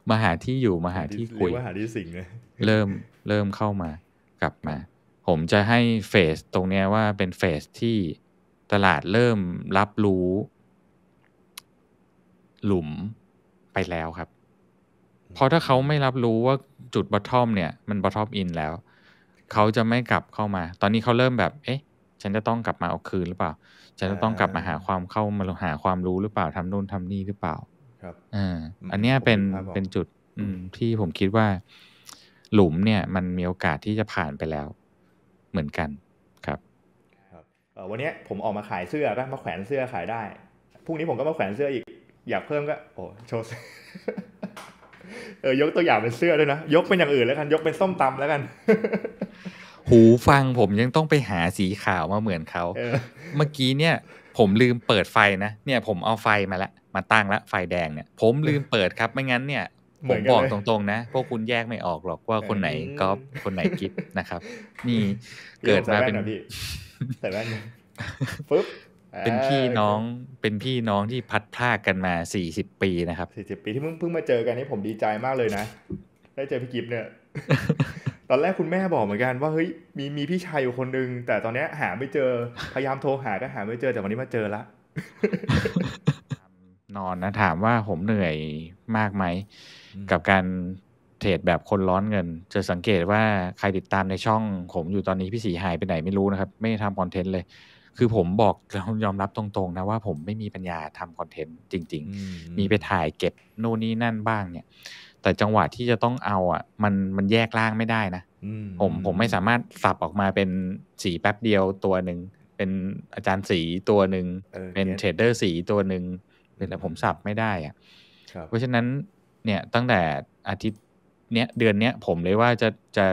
มาหาที่อยู่มาหาที่คุยมาหาที่สิงเลยเริ่มเริ่มเข้ามา กลับมา ผมจะให้เฟสตรงนี้ว่าเป็นเฟสที่ตลาดเริ่มรับรู้ หลุมไปแล้วครับเพราะถ้าเขาไม่รับรู้ว่าจุดบอททอมเนี่ยมันบอททอมอินแล้วเขาจะไม่กลับเข้ามา ตอนนี้เขาเริ่มแบบ เอ๊ะฉันจะต้องกลับมาเอาคืนหรือเปล่า ฉันจะต้องกลับมาหาความเข้ามาหาความรู้หรือเปล่าทำนู่นทำนี่หรือเปล่าครับอ่าอันนี้เป็นเป็นจุดอืที่ผมคิดว่า หลุมเนี่ยมันมีโอกาสที่จะผ่านไปแล้วเหมือนกันครับวันนี้ผมออกมาขายเสื้อนะมาแขวนเสื้อขายได้พรุ่งนี้ผมก็มาแขวนเสื้ออีกอยากเพิ่มก็โอ้โชว์เออยกตัวอย่างเป็นเสื้อด้วยนะยกเป็นอย่างอื่นแล้วกันยกเป็นส้มตำแล้วกัน หูฟังผมยังต้องไปหาสีขาวมาเหมือนเขาเมื่อกี้เนี่ยผมลืมเปิดไฟนะเนี่ย ผมเอาไฟมาละมาตั้งละไฟแดงเนี่ยผมลืมเปิดครับไม่งั้นเนี่ย ผมบอกตรงๆ นะ พวกคุณแยกไม่ออกหรอกว่าคนไหนก็ฟคนไหนกิ๊บนะครับ นี่เกิดมาเป็นแต่แว่นปึ๊บเป็นพี่น้องเป็นพี่น้องที่พัดท่ากกันมาสี่สิบปีนะครับสี่สิบปีที่เพิ่งเพิ่งมาเจอกันนี่ผมดีใจมากเลยนะได้เจอพี่กิฟเนี่ยตอนแรกคุณแม่บอกเหมือนกันว่าเฮ้ยมีมีพี่ชายอยู่คนนึง แต่ตอนนี้หาไม่เจอพยายามโทรหาก็หาไม่เจอ แต่วันนี้มาเจอละ นอนนะถามว่าผมเหนื่อยมากไหมกับการเทรดแบบคนร้อนเงินจะสังเกตว่าใครติดตามในช่อง ผมอยู่ตอนนี้พี่สีหายไปไหนไม่รู้นะครับ ไม่ทำคอนเทนต์เลยคือผมบอกยอมรับตรงๆ นะว่าผมไม่มีปัญญาทำคอนเทนต์จริงๆ มีไปถ่ายเก็บโน่นนี่นั่นบ้างเนี่ย แต่จังหวะที่จะต้องเอาอ่ะมันมันแยกล่างไม่ได้นะผมผมไม่สามารถสับออกมาเป็นสีแป๊บเดียวตัวหนึ่ง เป็นอาจารย์สีตัวหนึ่ง เป็นเทรดเดอร์สีตัวหนึ่งแต่ผมสับไม่ได้อ่ะเพราะฉะนั้นเนี่ยตั้งแต่อาทิตย์เนี้ยเดือนเนี้ยผมเลยว่าจะจะ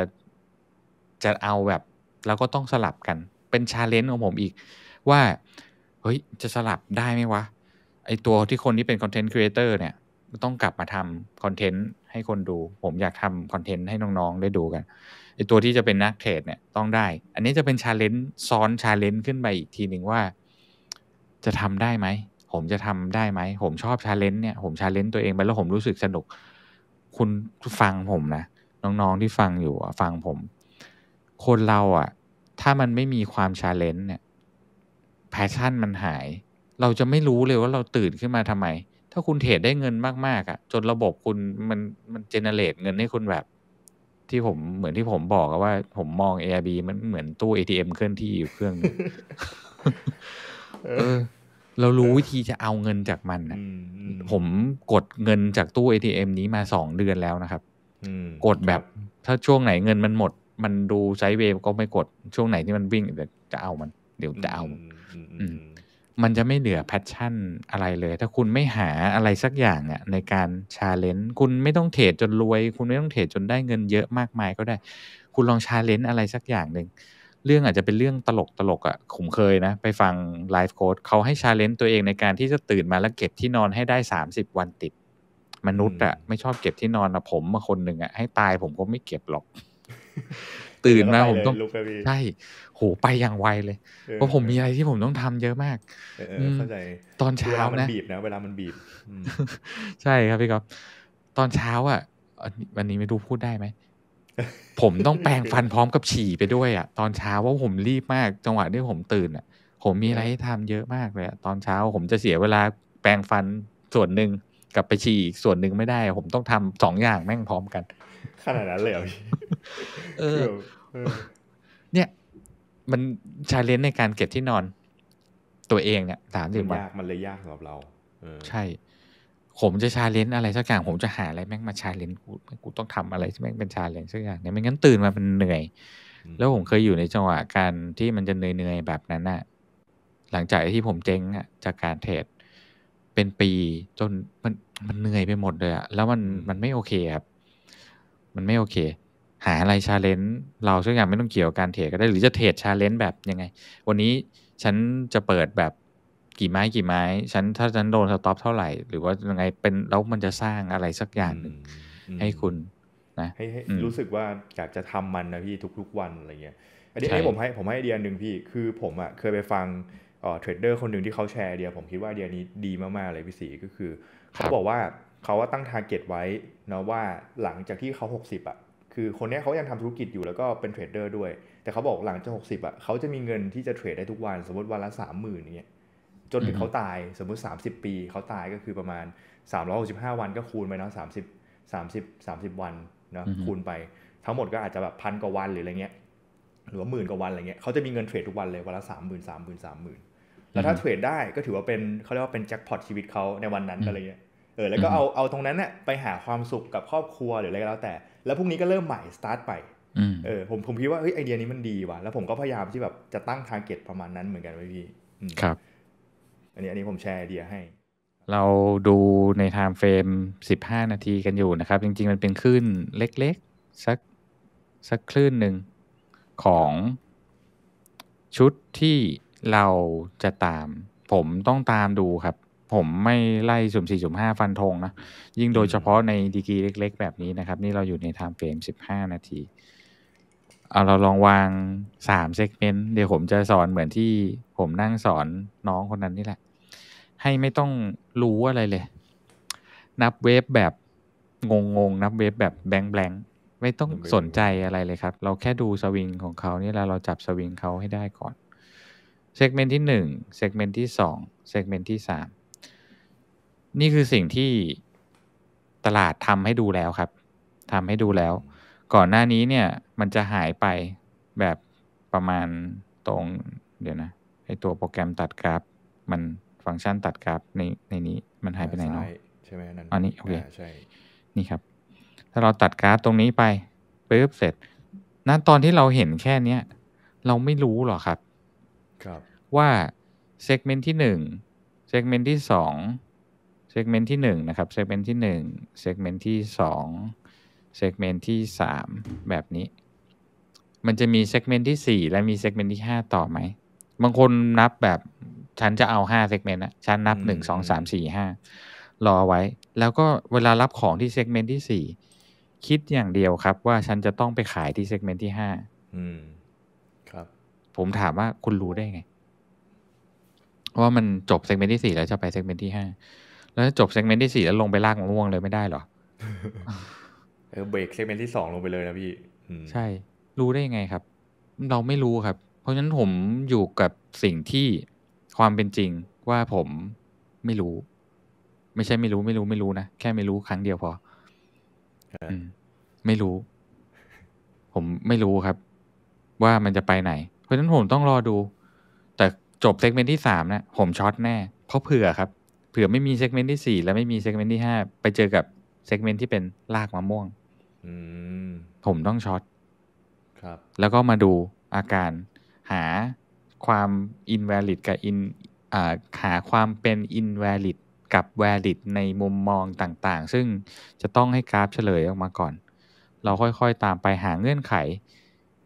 จะเอาแบบเราก็ต้องสลับกันเป็นชาเลนจ์ของผมอีกว่าเฮ้ยจะสลับได้ไหมวะไอตัวที่คนที่เป็นคอนเทนต์ครีเอเตอร์เนี่ยต้องกลับมาทำคอนเทนต์ให้คนดู ผมอยากทำคอนเทนต์ให้น้อง ๆ ได้ดูกันไอตัวที่จะเป็นนักเทรดเนี่ยต้องได้อันนี้จะเป็นชาเลนจ์ซ้อนชาเลนจ์ขึ้นไปอีกทีหนึ่งว่าจะทำได้ไหมผมจะทำได้ไหมผมชอบชาเลนจ์เนี่ยผมชาเลนจ์ตัวเองไปแล้วผมรู้สึกสนุก คุณฟังผมนะ น้องๆที่ฟังอยู่ฟังผมคนเราอะ่ะถ้ามันไม่มีความชาเลนจ์เนี่ย แพชชั่นมันหาย เราจะไม่รู้เลยว่าเราตื่นขึ้นมาทำไม ถ้าคุณเทรดได้เงินมากๆอะ่ะ จนระบบคุณมันมันเจเนเรต เงินให้คุณแบบ ที่ผมเหมือนที่ผมบอกว่าผมมอง a อ b มันเหมือนตู้ ATM เคลื่อนที่อยู่เครื่องเออ เรารู้วิธีจะเอาเงินจากมันนะผมกดเงินจากตู้ ATM นี้มาสองเดือนแล้วนะครับ กดแบบถ้าช่วงไหนเงินมันหมดมันดูไซเวก็ไม่กดช่วงไหนที่มันวิ่งเดจะเอามันเดี๋ยวจะเอา มันจะไม่เหลือแพชชั่นอะไรเลย ถ้าคุณไม่หาอะไรสักอย่างอะในการชาเลนจ์คุณไม่ต้องเทรดจนรวย คุณไม่ต้องเทรดจนได้เงินเยอะมากมายก็ได้ คุณลองชาเลนจ์อะไรสักอย่างหนึ่ง เรื่องอาจจะเป็นเรื่องตลกตลกอะ่ะผมเคยนะ ไปฟังไลฟ์โค้ดเขาให้ชาเลนจ์ตัวเองในการที่จะตื่นมาแล้วเก็บที่นอนให้ได้สามสิบวันติด มนุษย์อะ่ะไม่ชอบเก็บที่นอนอะผมมาคนหนึ่งอะ่ะให้ตายผมก็ไม่เก็บหรอกตื่นมาผมต้องใช่ โหไปอย่างไวเลย เพราะผมมีอะไรที่ผมต้องทำเยอะมากเข้าใจตอนเช้านะเวลาบีบนะเวลามันบีบใช่ครับพี่ก๊อฟตอนเช้า อ่ะวันนี้ไม่รู้พูดได้ไหมผมต้องแปรงฟันพร้อมกับฉี่ไปด้วยอ่ะ ตอนเช้าว่าผมรีบมากจังหวะที่ผมตื่นอ่ะผมมีอะไรให้ทำเยอะมากเลยตอนเช้าผมจะเสียเวลาแปรงฟันส่วนหนึ่งกับไปฉี่อีก ส่วนหนึ่งไม่ได้ ผมต้องทำสองอย่างแม่งพร้อมกันขนาดนั้นเลย เออ เนี่ย มันชาเลนจ์ในการเก็บที่นอน ตัวเองเนี่ยสามสิบวันามันเลยยากสำหรับเราใช่ ผมจะชาเลนจ์อะไร สักอย่างผมจะหาอะไรแม่งมาชาเลนจ์กูกูต้องทำอะไรที่แม่งเป็นชาเลนจ์สักอย่างเนี่ยไม่งั้นตื่นมามันเหนื่อย แล้วผมเคยอยู่ในจังหวะการที่มันจะเหนื่อยๆแบบนั้นน่ะ หลังจากที่ผมเจ๊งอ่ะ จากการเทรดเป็นปี จนมันมันเหนื่อยไปหมดเลยอ่ะแล้วมันมันไม่โอเคครับมันไม่โอเค หาอะไรชาเลนจ์เราสักอย่างไม่ต้องเกี่ยวกับการเทรดก็ได้หรือจะเทรดชาเลนจ์แบบยังไง วันนี้ฉันจะเปิดแบบกี่ไม้กี่ไม้ ฉันถ้าฉันโดนสต็อปเท่าไหร่ หรือว่ายังไงเป็นแล้วมันจะสร้างอะไรสักอย่างหนึ่งให้คุณนะให้รู้สึกว่าอยากจะทำมันนะพี่ทุกๆวันอะไรเงี้ยอันนี้ผมให้ผมให้ไอเดียหนึ่งพี่ คือผมอ่ะเคยไปฟังเทรดเดอร์คนหนึ่งที่เขาแชร์ไอเดียผมคิดว่าไอเดียนี้ดีมากๆเลยพี่สีก็คือเขาบอกว่าเขาว่าตั้งทาร์เก็ตไว้นะว่าหลังจากที่เขา 60อะ่ะ คือคนนี้เขายังทำธุรกิจอยู่แล้วก็เป็นเทรดเดอร์ด้วย แต่เขาบอกหลังจากหกสิบอ่ะเขาจะมีเงินที่จะเทรดได้ทุกวัน สมมติวันละสามหมื่นเนี่ยจนถึงเขาตายสมมติ 30 ปีเขาตายก็คือประมาณ 365 วันก็คูณไปเนาะสามสิบสามสิบสามสิบวันเนาะคูณไป ทั้งหมดก็อาจจะแบบพันกว่าวันหรืออะไรเงี้ยหรือว่าหมื่นกว่าวันอะไรเงี้ยเขาจะมีเงินเทรดทุกวันเลยวันละสามหมื่นสามหมื่นสามหมื่นแล้วถ้าเทรดได้ก็ถือว่าเป็นเขาเรียกว่าเป็นแจ็คพอตชีวิตเขาในวันนั้นอะไรเงี้ยอแล้วก็เอาเอาตรงนั้นเนี่ยไปหาความสุขกับครอบครัวหรืออะไรก็แล้วแต่แล้วพรุ่งนี้ก็เริ่มใหม่สตาร์ทไปเออ ผมผมคิดว่าเฮ้ยไอเดียนี้มันดีว่ะแล้วผมก็พยายามที่แบบจะตั้งทาร์เก็ตประมาณนั้นเหมือนกันไว้พี่ครับ อันนี้อันนี้ผมแชร์ไอเดียให้ เราดูในไทม์เฟรมสิบห้านาทีกันอยู่นะครับ จริงๆมันเป็นคลื่นเล็กๆสักสักคลื่นหนึ่งของชุดที่เราจะตาม ผมต้องตามดูครับผมไม่ไล่สุ่มสี่สุ่มห้าฟันธงนะ ยิ่งโดยเฉพาะในดีกีเล็ก ๆ แบบนี้นะครับ นี่เราอยู่ในไทม์เฟรมสิบห้านาที เอาเราลองวางสามเซกเมนต์ เดี๋ยวผมจะสอนเหมือนที่ผมนั่งสอนน้องคนนั้นนี่แหละ ให้ไม่ต้องรู้อะไรเลย นับเวฟแบบงงง นับเวฟแบบแบงแบง ไม่ต้องสนใจอะไรเลยครับ เราแค่ดูสวิงของเขานี่แล้วเราจับสวิงเขาให้ได้ก่อน เซกเมนต์ที่หนึ่งเซกเมนต์ที่สองเซกเมนต์ที่สามนี่คือสิ่งที่ตลาดทำให้ดูแล้วครับ ทำให้ดูแล้ว ก่อนหน้านี้เนี่ย มันจะหายไปแบบประมาณตรง เดี๋ยวนะ ไอตัวโปรแกรมตัดกราฟ มันฟังก์ชันตัดกราฟในในนี้ มันหายไปไหนเนาะใช่ไหมนั่นอันนี้โอเคใช่นี่ครับ ถ้าเราตัดกราฟตรงนี้ไปปึ๊บเสร็จณตอนที่เราเห็นแค่เนี้ยเราไม่รู้หรอกครับ ครับ ว่าเซกเมนต์ที่หนึ่งเซกเมนต์ที่สองเซกเมนต์ที่1นะครับ เซกเมนต์ที่1เซกเมนต์ที่2เซกเมนต์ที่3แบบนี้ มันจะมีเซกเมนต์ที่ 4 และมีเซกเมนต์ที่ 5 ต่อไหม บางคนนับแบบ ฉันจะเอา5เซกเมนต์นะฉันนับ 1 2 3 4 5รอไว้ แล้วก็เวลารับของที่เซกเมนต์ที่ 4 คิดอย่างเดียวครับว่าฉันจะต้องไปขายที่เซกเมนต์ที่5อืม ครับ ผมถามว่าคุณรู้ได้ไง ว่ามันจบเซกเมนต์ที่4 แล้วจะไปเซกเมนต์ที่ 5แล้วจบเซกเมนต์ที่สี่แล้วลงไปลากมะม่วงเลยไม่ได้หรอเออเบรกเซกเมนต์ที่สองลงไปเลยนะพี่ใช่ รู้ได้ยังไงครับ เราไม่รู้ครับ เพราะฉะนั้นผมอยู่กับสิ่งที่ความเป็นจริงว่าผมไม่รู้ ไม่ใช่ไม่รู้ ไม่รู้ ไม่รู้นะ แค่ไม่รู้ครั้งเดียวพอไม่รู้ ผมไม่รู้ครับ ว่ามันจะไปไหน เพราะฉะนั้นผมต้องรอดู แต่จบเซกเมนต์ที่สามนะผมช็อตแน่เพราะเผื่อครับเผื่อไม่มีเซกเมนต์ที่สี่และไม่มีเซกเมนต์ที่ห้าไปเจอกับ เซกเมนต์ที่เป็นลากมะม่วง ผมต้องช็อตครับ แล้วก็มาดูอาการหาความ invalid กับ in หาความเป็น invalid กับ valid ในมุมมองต่างๆ ซึ่งจะต้องให้กราฟเฉลยออกมาก่อน เราค่อยๆตามไปหาเงื่อนไข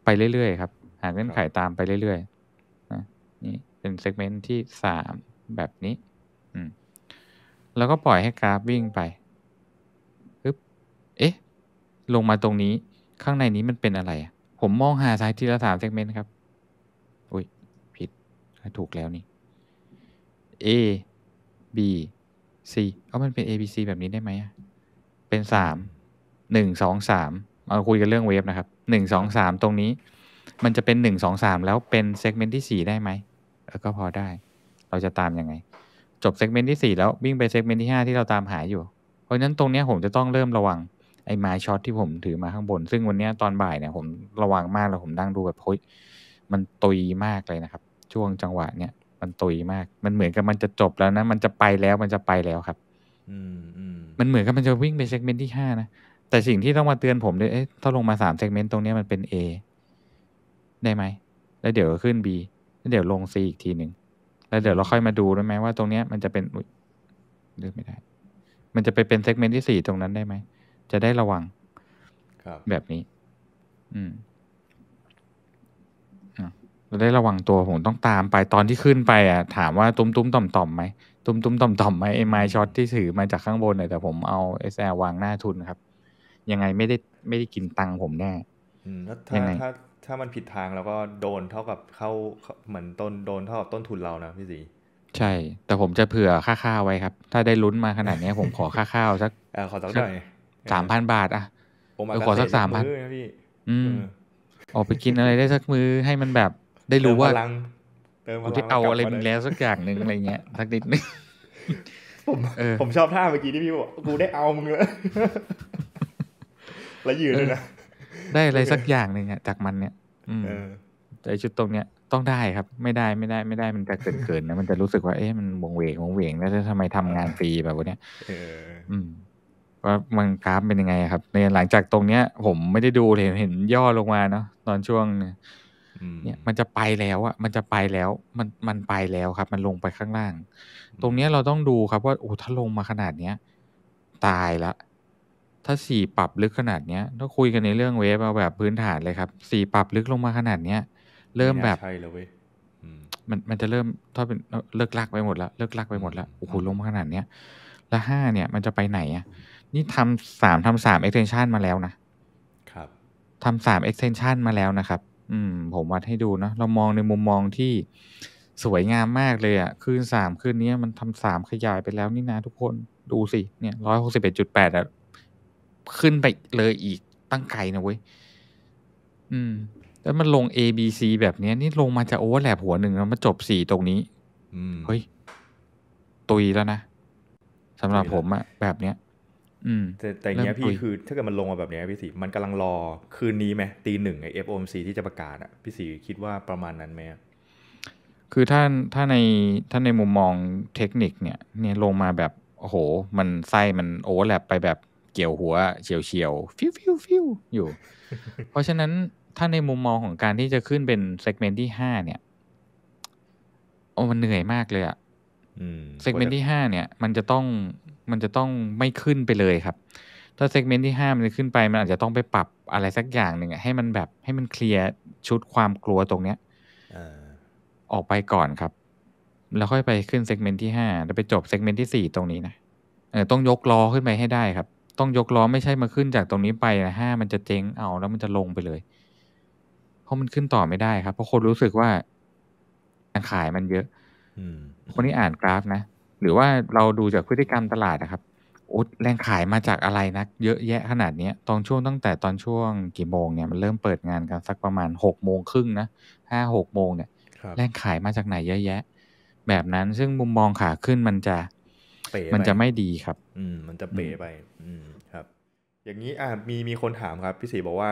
ไปเรื่อยๆครับหาเงื่อนไขตามไปเรื่อยๆนี่เป็นเซกเมนต์ที่สามแบบนี้แล้วก็ปล่อยให้กราฟวิ่งไปปึ๊บเอ๊ะ ลงมาตรงนี้ ข้างในนี้มันเป็นอะไร ผมมองหาสายทีละสามเซกเมนต์ครับ อุ้ยผิด ถูกแล้วนี่ A B C เอามันเป็น A B C แบบนี้ได้ไหม เป็นสาม หนึ่ง สอง สามเอาคุยกันเรื่องเวฟนะครับ หนึ่ง สอง สามตรงนี้ มันจะเป็นหนึ่งสองสาม แล้วเป็นเซกเมนต์ที่สี่ได้ไหมก็พอได้ เราจะตามยังไงจบเซกเมนต์ที่ 4 แล้ววิ่งไปเซกเมนต์ที่ 5 ที่เราตามหาอยู่เพราะฉะนั้นตรงนี้ผมจะต้องเริ่มระวังไอ้ไม้ช็อตที่ผมถือมาข้างบน ซึ่งวันนี้ตอนบ่ายเนี่ยผมระวังมากแล้วผมดังดูแบบเฮ้ยมันตุยมากเลยนะครับ ช่วงจังหวะเนี่ยมันตุยมาก มันเหมือนกับมันจะจบแล้วนะ มันจะไปแล้วมันจะไปแล้วครับ อืมมันเหมือนกับมันจะวิ่งไปเซกเมนต์ที่ห้านะ แต่สิ่งที่ต้องมาเตือนผมเ้วยเอ๊ะถ้าลงมาสามเซกเมนต์ตรงนี้มันเป็น A ได้ไหมแล้วเดี๋ยวขึ้น B แล้วเดี๋ยวลง C อีกทีหนึ่งแล้วเดี๋ยวเราค่อยมาดูด้วยไหมว่าตรงเนี้ยมันจะเป็นเลือกไม่ได้ มันจะไปเป็นเซกเมนต์ที่สี่ตรงนั้นได้ไหมจะได้ระวัง ครับ แบบนี้ อืมเราได้ระวังตัวผมต้องตามไปตอนที่ขึ้นไปอ่ะถามว่าตุ้มตุ้มต่อมต่อมไหมตุ้มตุ้มต่อมต่อมไหมไอ้ไม้ช็อตที่ถือมาจากข้างบนเนี่ยแต่ผมเอาเอสแอวางหน้าทุนครับ ยังไงไม่ได้ไม่ได้กินตังค์ผมแน่อ้ถาถ้าถ้ามันผิดทางเราก็โดนเท่ากับเข้าเหมือนต้นโดนเท่ากับต้นทุนเรานะพี่สี ใช่ แต่ผมจะเผื่อค่าข้าวไว้ครับ ถ้าได้ลุ้นมาขนาดนี้ผมขอค่าข้าวสักขอสักหน่อยสามพันบาทอ่ะผมขอสักสามพันอืมออกไปกินอะไรได้สักมือให้มันแบบได้รู้ว่ากูที่เอาอะไรมึงแล้วสักอย่างหนึ่งอะไรเงี้ยสักนิดนึงผม ผมชอบท่าเมื่อกี้ที่พี่บอกกูได้เอามึงแล้วแล้วยืนเลยนะได้อะไรสักอย่างหนึ่งจากมันเนี่ยอแต่ชุดตรงเนี้ยต้องได้ครับ ไม่ได้ไม่ได้ไม่ได้ มันจะเกินเกินนะมันจะรู้สึกว่าเอ๊ะมันวงเวงวงเวงแล้วทำไมทำงานฟรีแบบวันเนี้ยว่ามันกราฟเป็นยังไง ครับในหลังจากตรงเนี้ย ผมไม่ได้ดูเห็นเห็นย่อลงมาเนาะตอนช่วงเนี่ย มันจะไปแล้วอะมันจะไปแล้ว มันมันไปแล้วครับ มันลงไปข้างล่าง ตรงเนี้ยเราต้องดูครับว่าโอ้ถ้าลงมาขนาดเนี้ยตายละถ้าสี่ปรับลึกขนาดเนี้ยถ้าคุยกันในเรื่องเวฟเอาแบบพื้นฐานเลยครับสี่ปรับลึกลงมาขนาดเนี้ยเริ่มแบบใช่เลยเว้ยมันมันจะเริ่มถ้าเป็นเลิกลักไปหมด แล้ว เลิกลักไปหมดแล้วโอ้โหลงมาขนาดเนี้ยแล้วห้าเนี่ย มันจะไปไหนอ่ะนี่ทำสามทำสามเอ็กเทนชันมาแล้วนะครับทำสามเอ็กเทนชันมาแล้วนะครับ อืม ผมวัดให้ดูนะเรามองในมุมมองที่สวยงามมากเลยอ่ะคืนสามคืนนี้มันทำสามขยายไปแล้วนี่นะ ทุกคนดูสิเนี่ยร้อยหกสิบเอ็ดจุดแปดอ่ะขึ้นไปเลยอีกตั้งไกลนะเว้ย อืม แล้วมันลง A B C แบบนี้นี่ลงมาจะโอเวอร์แลปหัวหนึ่งแล้วมาจบสี่ตรงนี้เฮ้ย ตุยแล้วนะ สำหรับผมอะแบบเนี้ย อืม แต่แต่เนี้ยพี่คือ ถ้าเกิดมันลงมาแบบเนี้ย พี่สี มันกำลังรอคืนนี้ไหมตีหนึ่งไอเอฟโอมซีที่จะประกาศอะพี่สีคิดว่าประมาณนั้นไหม คือถ้าถ้าในถ้าในมุมมองเทคนิค เนี่ย เนี่ยลงมาแบบโอ้โหมันไส้มันโอเวอร์แลปไปแบบเกี่ยวหัวเฉียวเฉียวฟิวฟิวฟิวอยู่ เพราะฉะนั้นถ้าในมุมมองของการที่จะขึ้นเป็นเซกเมนต์ที่ห้าเนี่ยโอ้มันเหนื่อยมากเลยอะเซกเมนต์ที่ห้าเนี่ย มันจะต้องมันจะต้องไม่ขึ้นไปเลยครับ ถ้าเซกเมนต์ที่ห้ามันจะขึ้นไปมันอาจจะต้องไปปรับอะไรสักอย่างหนึ่งให้มันแบบให้มันเคลียร์ชุดความกลัวตรงเนี้ยออกไปก่อนครับ แล้วค่อยไปขึ้นเซกเมนต์ที่ห้าแล้วไปจบเซกเมนต์ที่สี่ตรงนี้นะ เออ ต้องยกล้อขึ้นไปให้ได้ครับต้องยกล้อไม่ใช่มาขึ้นจากตรงนี้ไปนะห้า มันจะเจ๊งเอา แล้วมันจะลงไปเลย เพราะมันขึ้นต่อไม่ได้ครับเพราะคนรู้สึกว่ารขายมันเยอะคนที่อ่านกราฟนะ หรือว่าเราดูจากพฤติกรรมตลาดนะครับโอ้แรงขายมาจากอะไรนะักเยอะแยะขนาดนี้ตอนช่วงตั้งแต่ตอนช่วงกี่โมงเนี่ยมันเริ่มเปิดงานกันสักประมาณหกโมงครึ่งนะห้าหกโมงเนี่ยแรงขายมาจากไหน เยอะแยะ แบบนั้นซึ่งมุมมองขาขึ้นมันจะป๋มันจะไม่ดีครับ อืม มันจะเป๋ไป อืม ครับ อย่างนี้อ่ามี มีคนถามครับ พี่สีบอกว่า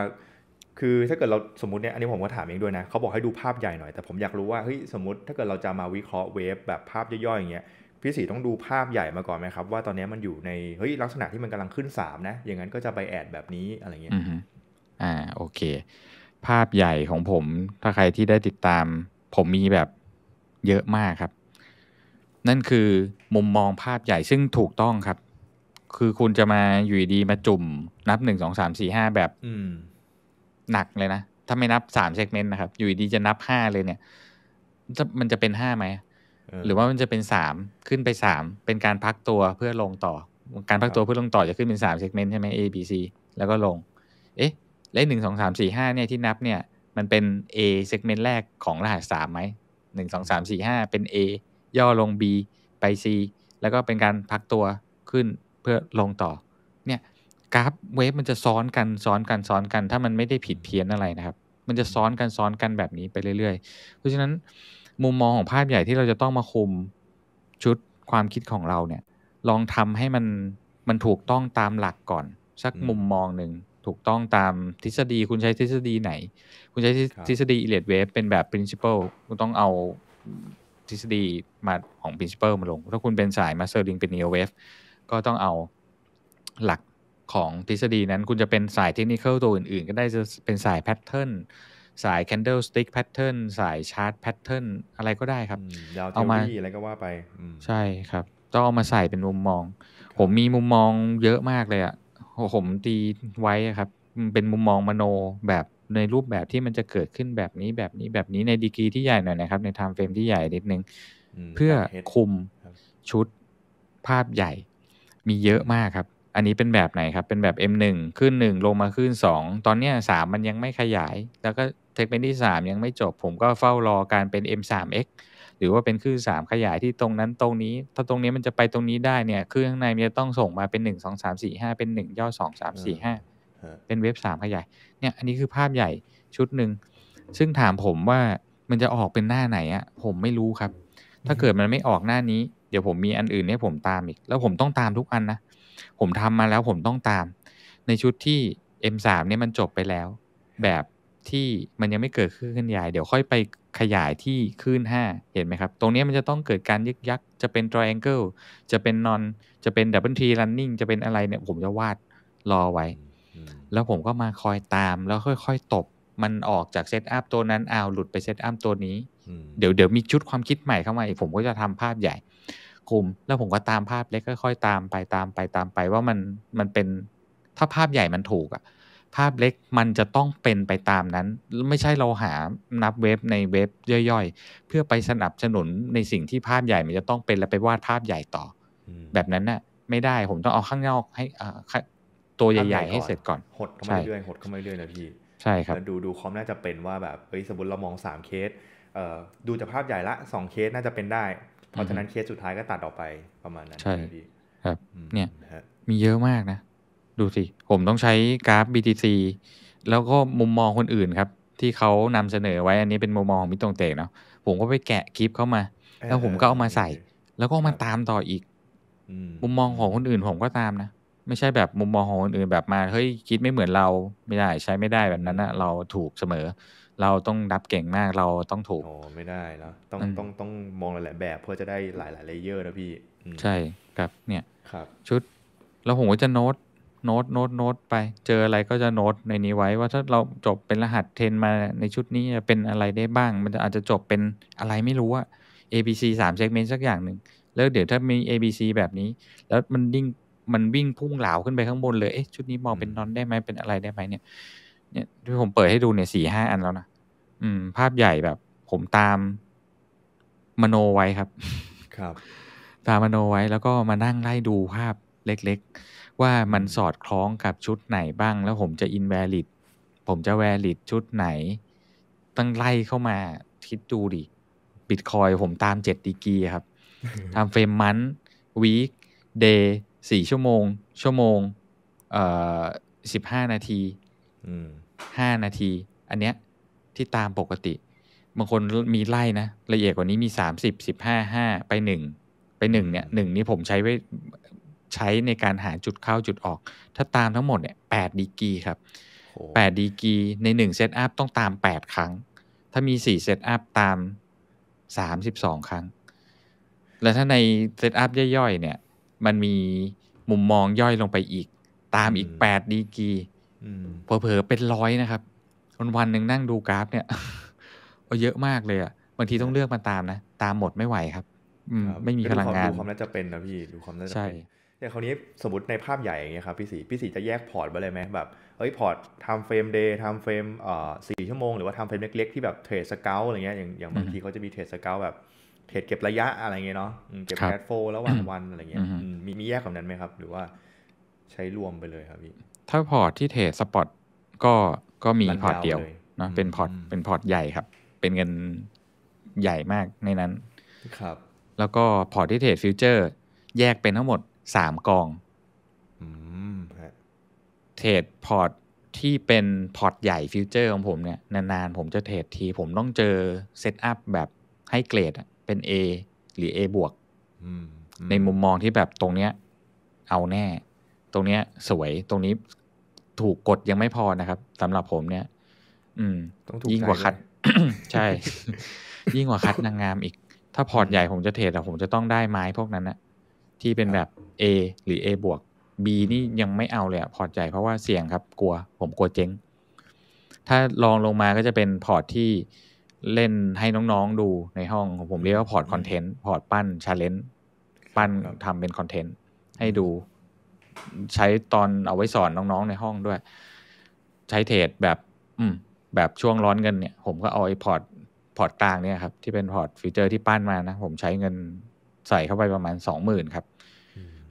คือ ถ้าเกิดเราสมมติเนี่ย อันนี้ผมก็ถามเองด้วยนะ เขาบอกให้ดูภาพใหญ่หน่อย แต่ผมอยากรู้ว่า เฮ้ย สมมติ ถ้าเกิดเราจะมาวิเคราะห์เวฟแบบภาพย่อยๆอย่างเงี้ย พี่สีต้องดูภาพใหญ่มาก่อนไหมครับ ว่าตอนนี้มันอยู่ใน เฮ้ยลักษณะที่มันกำลังขึ้นสามนะ อย่างนั้นก็จะไปแอดแบบนี้อะไรเงี้ยอ่า โอเค ภาพใหญ่ของผม ถ้าใครที่ได้ติดตาม ผมมีแบบเยอะมากครับนั่นคือมุมมองภาพใหญ่ซึ่งถูกต้องครับ คือคุณจะมาอยู่ดีมาจุ่ม นับหนึ่งสองสามสี่ห้าแบบหนักเลยนะ ถ้าไม่นับสามเซกเมนต์นะครับ อยู่ดีจะนับห้าเลยเนี่ย มันจะเป็นห้าไหม หรือว่ามันจะเป็นสามขึ้นไปสาม เป็นการพักตัวเพื่อลงต่อ การพักตัวเพื่อลงต่อจะขึ้นเป็นสามเซกเมนต์ใช่ไหม A B C แล้วก็ลง เอ๊ะเลขหนึ่งสองสามสี่ห้าเนี่ยที่นับเนี่ย มันเป็น A เซกเมนต์แรกของรหัสสามไหม หนึ่งสองสามสี่ห้าเป็น A ย่อลง B ไป C แล้วก็เป็นการพักตัวขึ้นเพื่อลงต่อ เนี่ยกราฟเวฟมันจะซ้อนกันซ้อนกันซ้อนกัน ถ้ามันไม่ได้ผิดเพี้ยนอะไรนะครับ มันจะซ้อนกันซ้อนกันแบบนี้ไปเรื่อย ๆ เพราะฉะนั้นมุมมองของภาพใหญ่ที่เราจะต้องมาคุมชุดความคิดของเราเนี่ยลองทำให้มัน มันถูกต้องตามหลักก่อน สักมุมมองหนึ่งถูกต้องตามทฤษฎีคุณใช้ทฤษฎีไหน คุณใช้ทฤษฎีอิเลียดเวฟเป็นแบบ principle คุณต้องเอาทฤษฎีมาของ principle มาลง ถ้าคุณเป็นสาย master link เป็น neo wave ก็ต้องเอาหลักของทฤษฎีนั้น คุณจะเป็นสายเทคนิคตัวอื่นๆ ก็ได้จะเป็นสาย pattern สาย candlestick pattern สายร์ตแพ pattern อะไรก็ได้ครับ เอามาอะไรก็ว่าไปใช่ครับ ต้องเอามาใส่เป็นมุมมอง ผมมีมุมมองเยอะมากเลยอะผมตีไว้ครับ เป็นมุมมองมโนแบบในรูปแบบที่มันจะเกิดขึ้นแบบนี้แบบนี้แบบนี้ในดีกรีที่ใหญ่หน่อยนะครับในไทม์เฟรมที่ใหญ่นิดนึงเพื่อคุมชุดภาพใหญ่มีเยอะมากครับ อันนี้เป็นแบบไหนครับเป็นแบบ M1 ขึ้น 1 ลงมาขึ้น 2 ตอนนี้3มันยังไม่ขยาย แล้วก็เทคเป็นที่ 3 ยังไม่จบผมก็เฝ้ารอการเป็น M3X หรือว่าเป็นขึ้นสามขยายที่ตรงนั้นตรงนี้ ถ้าตรงนี้มันจะไปตรงนี้ได้เนี่ยคลื่นข้างในมันจะต้องส่งมาเป็นหนึ่งสองสามสี่ห้าเป็นหนึ่งย่อสองสามสี่ห้าเป็นเว็บสามขยายเนี่ยอันนี้คือภาพใหญ่ชุดหนึ่ง ซึ่งถามผมว่ามันจะออกเป็นหน้าไหนอะผมไม่รู้ครับ ถ้าเกิดมันไม่ออกหน้านี้เดี๋ยวผมมีอันอื่น ให้ผมตามอีก แล้วผมต้องตามทุกอัน นะ ผมทำมาแล้วผมต้องตาม ในชุดที่ M3 เนี่ยมันจบไปแล้ว แบบที่มันยังไม่เกิดขึ้นขยายเดี๋ยวค่อยไปขยายที่คลื่น5 เห็นไหมครับ ตรงนี้มันจะต้องเกิดการยึกยักจะเป็น triangle จะเป็นนอน จะเป็น double t running จะเป็นอะไรเนี่ยผมจะวาดรอไว้แล้วผมก็มาคอยตามแล้วค่อย ๆตบมันออกจากเซตอัพตัวนั้นอ้าวหลุดไปเซตอัพตัวนี้เดี๋ยวเดี๋ยวมีชุดความคิดใหม่เข้ามาอีกผมก็จะทำภาพใหญ่กลุ่มแล้วผมก็ตามภาพเล็กค่อย ๆ ตามไปตามไปตามไปว่ามันมันเป็นถ้าภาพใหญ่มันถูกอะภาพเล็กมันจะต้องเป็นไปตามนั้น ไม่ใช่เราหานับเว็บในเว็บย่อยๆ เพื่อไปสนับสนุนในสิ่งที่ภาพใหญ่มันจะต้องเป็นแล้วไปวาดภาพใหญ่ต่อแบบนั้นนะ่ะไม่ได้ผมต้องเอาข้างนอกให้อ่าัวใหญ่ๆให้เสร็จก่อนหดเข้ามาเรื่อยๆหดเข้ามาเรื่อยๆนะพี่ใช่ครับดูดูคอมน่าจะเป็นว่าแบบเอ้ยสมมติเรามอง3เคสดูจากภาพใหญ่ละ2เคสน่าจะเป็นได้เพราะฉะนั้นเคสสุดท้ายก็ตัดออกไปประมาณนั้นใช่ี่ครับ เนี่ยมีเยอะมากนะ ดูสิ ผมต้องใช้กราฟ BTC แล้วก็มุมมองคนอื่นครับ ที่เขานำเสนอไว้ อันนี้เป็นมุมมองของมิตรงเตกเนาะผมก็ไปแกะคลิปเข้ามา แล้วผมก็เอามาใส่แล้วก็มาตามต่ออีกมุมมองของคนอื่น ผมก็ตามนะไม่ใช่แบบมุมมองของคนอื่นแบบมา เฮ้ย คิดไม่เหมือนเราไม่ได้ใช้ไม่ได้แบบนั้นนะเราถูกเสมอ เราต้องรับเก่งมากเราต้องถูก โอ้ ไม่ได้แล้วต้องต้องต้องมองหลายๆแบบ เพื่อจะได้หลายหลายเลเยอร์นะพี่ใช่ ครับเนี่ยครับชุด เราวผมก็จะโน้ตโน้ตโน้ตโน้ตไป เจออะไรก็จะโน้ตในนี้ไว้ว่าถ้าเราจบเป็นรหัสเทนมาในชุดนี้จะเป็นอะไรได้บ้าง มันอาจจะจบเป็นอะไรไม่รู้อะ A B C สามเซกเมนต์สักอย่างหนึ่งแล้วเดี๋ยวถ้ามี A B C แบบนี้แล้วมันยิ่งมันวิ่งพุ่งเหลาขึ้นไปข้างบนเลย เอ๊ะ ชุดนี้มองเป็นนอนได้ไหมเป็นอะไรได้ไหมเนี่ย เนี่ยที่ผมเปิดให้ดูเนี่ยสี่ห้าอันแล้วนะ อืม ภาพใหญ่แบบผมตามมโนไว้ครับ ครับ ตามมโนไว้แล้วก็มานั่งไล่ดูภาพเล็กๆ ว่ามันสอดคล้องกับชุดไหนบ้าง แล้วผมจะอินแวลิดผมจะแวลิดชุดไหน ตั้งไล่เข้ามาคิดดูดิบิตคอยผมตามเจ็ดดีกีครับ ตามเฟรมมันวีคเดย์สี่ชั่วโมงชั่วโมงเอ่อสิบห้านาทีห้านาที อันเนี้ยที่ตามปกติ บางคนมีไล่นะ ละเอียดกว่านี้มีสามสิบสิบห้าห้าไปหนึ่งไปหนึ่งเนี่ยหนึ่งนี่ผมใช้ไว้ใช้ในการหาจุดเข้าจุดออก ถ้าตามทั้งหมดเนี่ยแปดดีกีครับแปดดีกีในหนึ่งเซตอัพต้องตามแปดครั้ง ถ้ามีสี่เซตอัพตามสามสิบสองครั้ง แล้วถ้าในเซตอัพย่อยๆเนี่ยมันมีมุมมองย่อยลงไปอีกตามอีกแปดดีกีเผลอๆเป็นร้อยนะครับ วันวันหนึ่งนั่งดูกราฟ เนี่ยเยอะมากเลยอ่ะบางทีต้องเลือกมาตามนะ ตามหมดไม่ไหวครับอไม่มีพลังงานดูความน่าจะเป็นนะพี่ดูความน่าจะเป็นอย่างคราวนี้สมมติในภาพใหญ่อย่างเงี้ยครับพี่สีพี่สีจะแยกพอร์ตไปเลยไหมแบบเอ้ยพอร์ตทำเฟรมเดย์ทำเฟรมเอ่อสี่ชั่วโมง หรือว่าทำเฟรมเล็กๆที่แบบเทรดสเกลอะไรเงี้ยอย่างอย่างบางทีเขาจะมีเทรดสเกลแบบเทรดเก็บระยะอะไรเงี้ยเนาะเก็บแคดโฟระหว่างวันอะไรเงี้ยมีมีแยกแบบนั้นไหมครับ หรือว่าใช้รวมไปเลยครับพี่ ถ้าพอร์ตที่เทรดสปอตก็ก็มีพอร์ตเดียวนะเป็นพอร์ตเป็นพอร์ตใหญ่ครับ เป็นเงินใหญ่มากในนั้น ครับ แล้วก็พอร์ตที่เทรดฟิวเจอร์แยกเป็นทั้งหมดสามกองเทรดพอร์ตที่เป็นพอร์ตใหญ่ฟิวเจอร์ของผมเนี่ย นานๆ ผมจะเทรดที ผมต้องเจอเซตอัพแบบให้เกรดอะเป็น A หรือ A บวกในมุมมองที่แบบตรงเนี้ย เอาแน่ ตรงเนี้ย สวย ตรงนี้ถูกกดยังไม่พอนะครับสำหรับผมเนี่ย อืมอยิ่งกว่าคัดใช่ยิ่งกว่าคัดนางงามอีก ถ้าพอร์ตใหญ่ผมจะเทรดแต่ผมจะต้องได้ไม้พวกนั้นนะที่เป็นแบบ A หรือ A บวก B นี่ยังไม่เอาเลยอะพอร์ตใหญ่เพราะว่าเสี่ยงครับ กลัวผมกลัวเจ๊ง ถ้าลองลงมาก็จะเป็นพอร์ตที่เล่นให้น้องๆดูในห้องของ ผมเรียกว่าพอร์ตคอนเทนต์พอร์ตปั้นชาเลนจ์ปั้นทำเป็นคอนเทนต์ให้ดู ใช้ตอนเอาไว้สอนน้องๆในห้องด้วย ใช้เทรดแบบ อืมแบบช่วงร้อนเงินเนี่ย ผมก็เอาไอ้พอร์ตพอร์ตกลางเนี่ยครับ ที่เป็นพอร์ตฟีเจอร์ที่ปั้นมานะ ผมใช้เงินใส่เข้าไปประมาณสองหมื่นครับ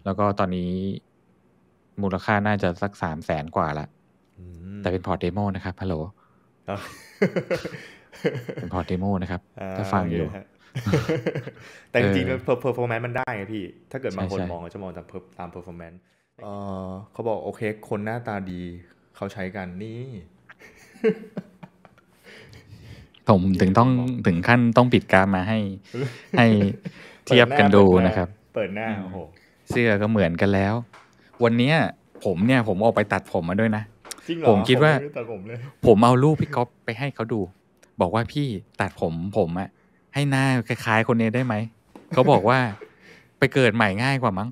แล้วก็ตอนนี้ มูลค่าน่าจะสักสามแสนกว่าละแต่เป็นพอร์ตเดโมนะครับฮัลโหลเป็นพอร์ตเดโมนะครับถ้าฟังอยู่ แต่จริงๆเพอร์ฟอร์แมนซ์มันได้ไงพี่ ถ้าเกิดบางคนมอง จะมองตามตามเพอร์ฟอร์แมนซ์เขาบอกโอเคคนหน้าตาดีเขาใช้กัน นี่ ผมถึงต้องถึงขั้นต้องปิดการมาให้ให้เทียบกันดูนะครับ เปิดหน้าโอ้โหเสื้อก็เหมือนกันแล้ว วันนี้ผมเนี่ยผมออกไปตัดผมมาด้วยนะผมคิดว่าผมเอารูปพี่ก๊อฟไปให้เขาดูบอกว่าพี่ตัดผมผมอะให้หน้าคล้าย ๆคนนี้ได้ไหมเขาบอกว่าไปเกิดใหม่ง่ายกว่ามั้ง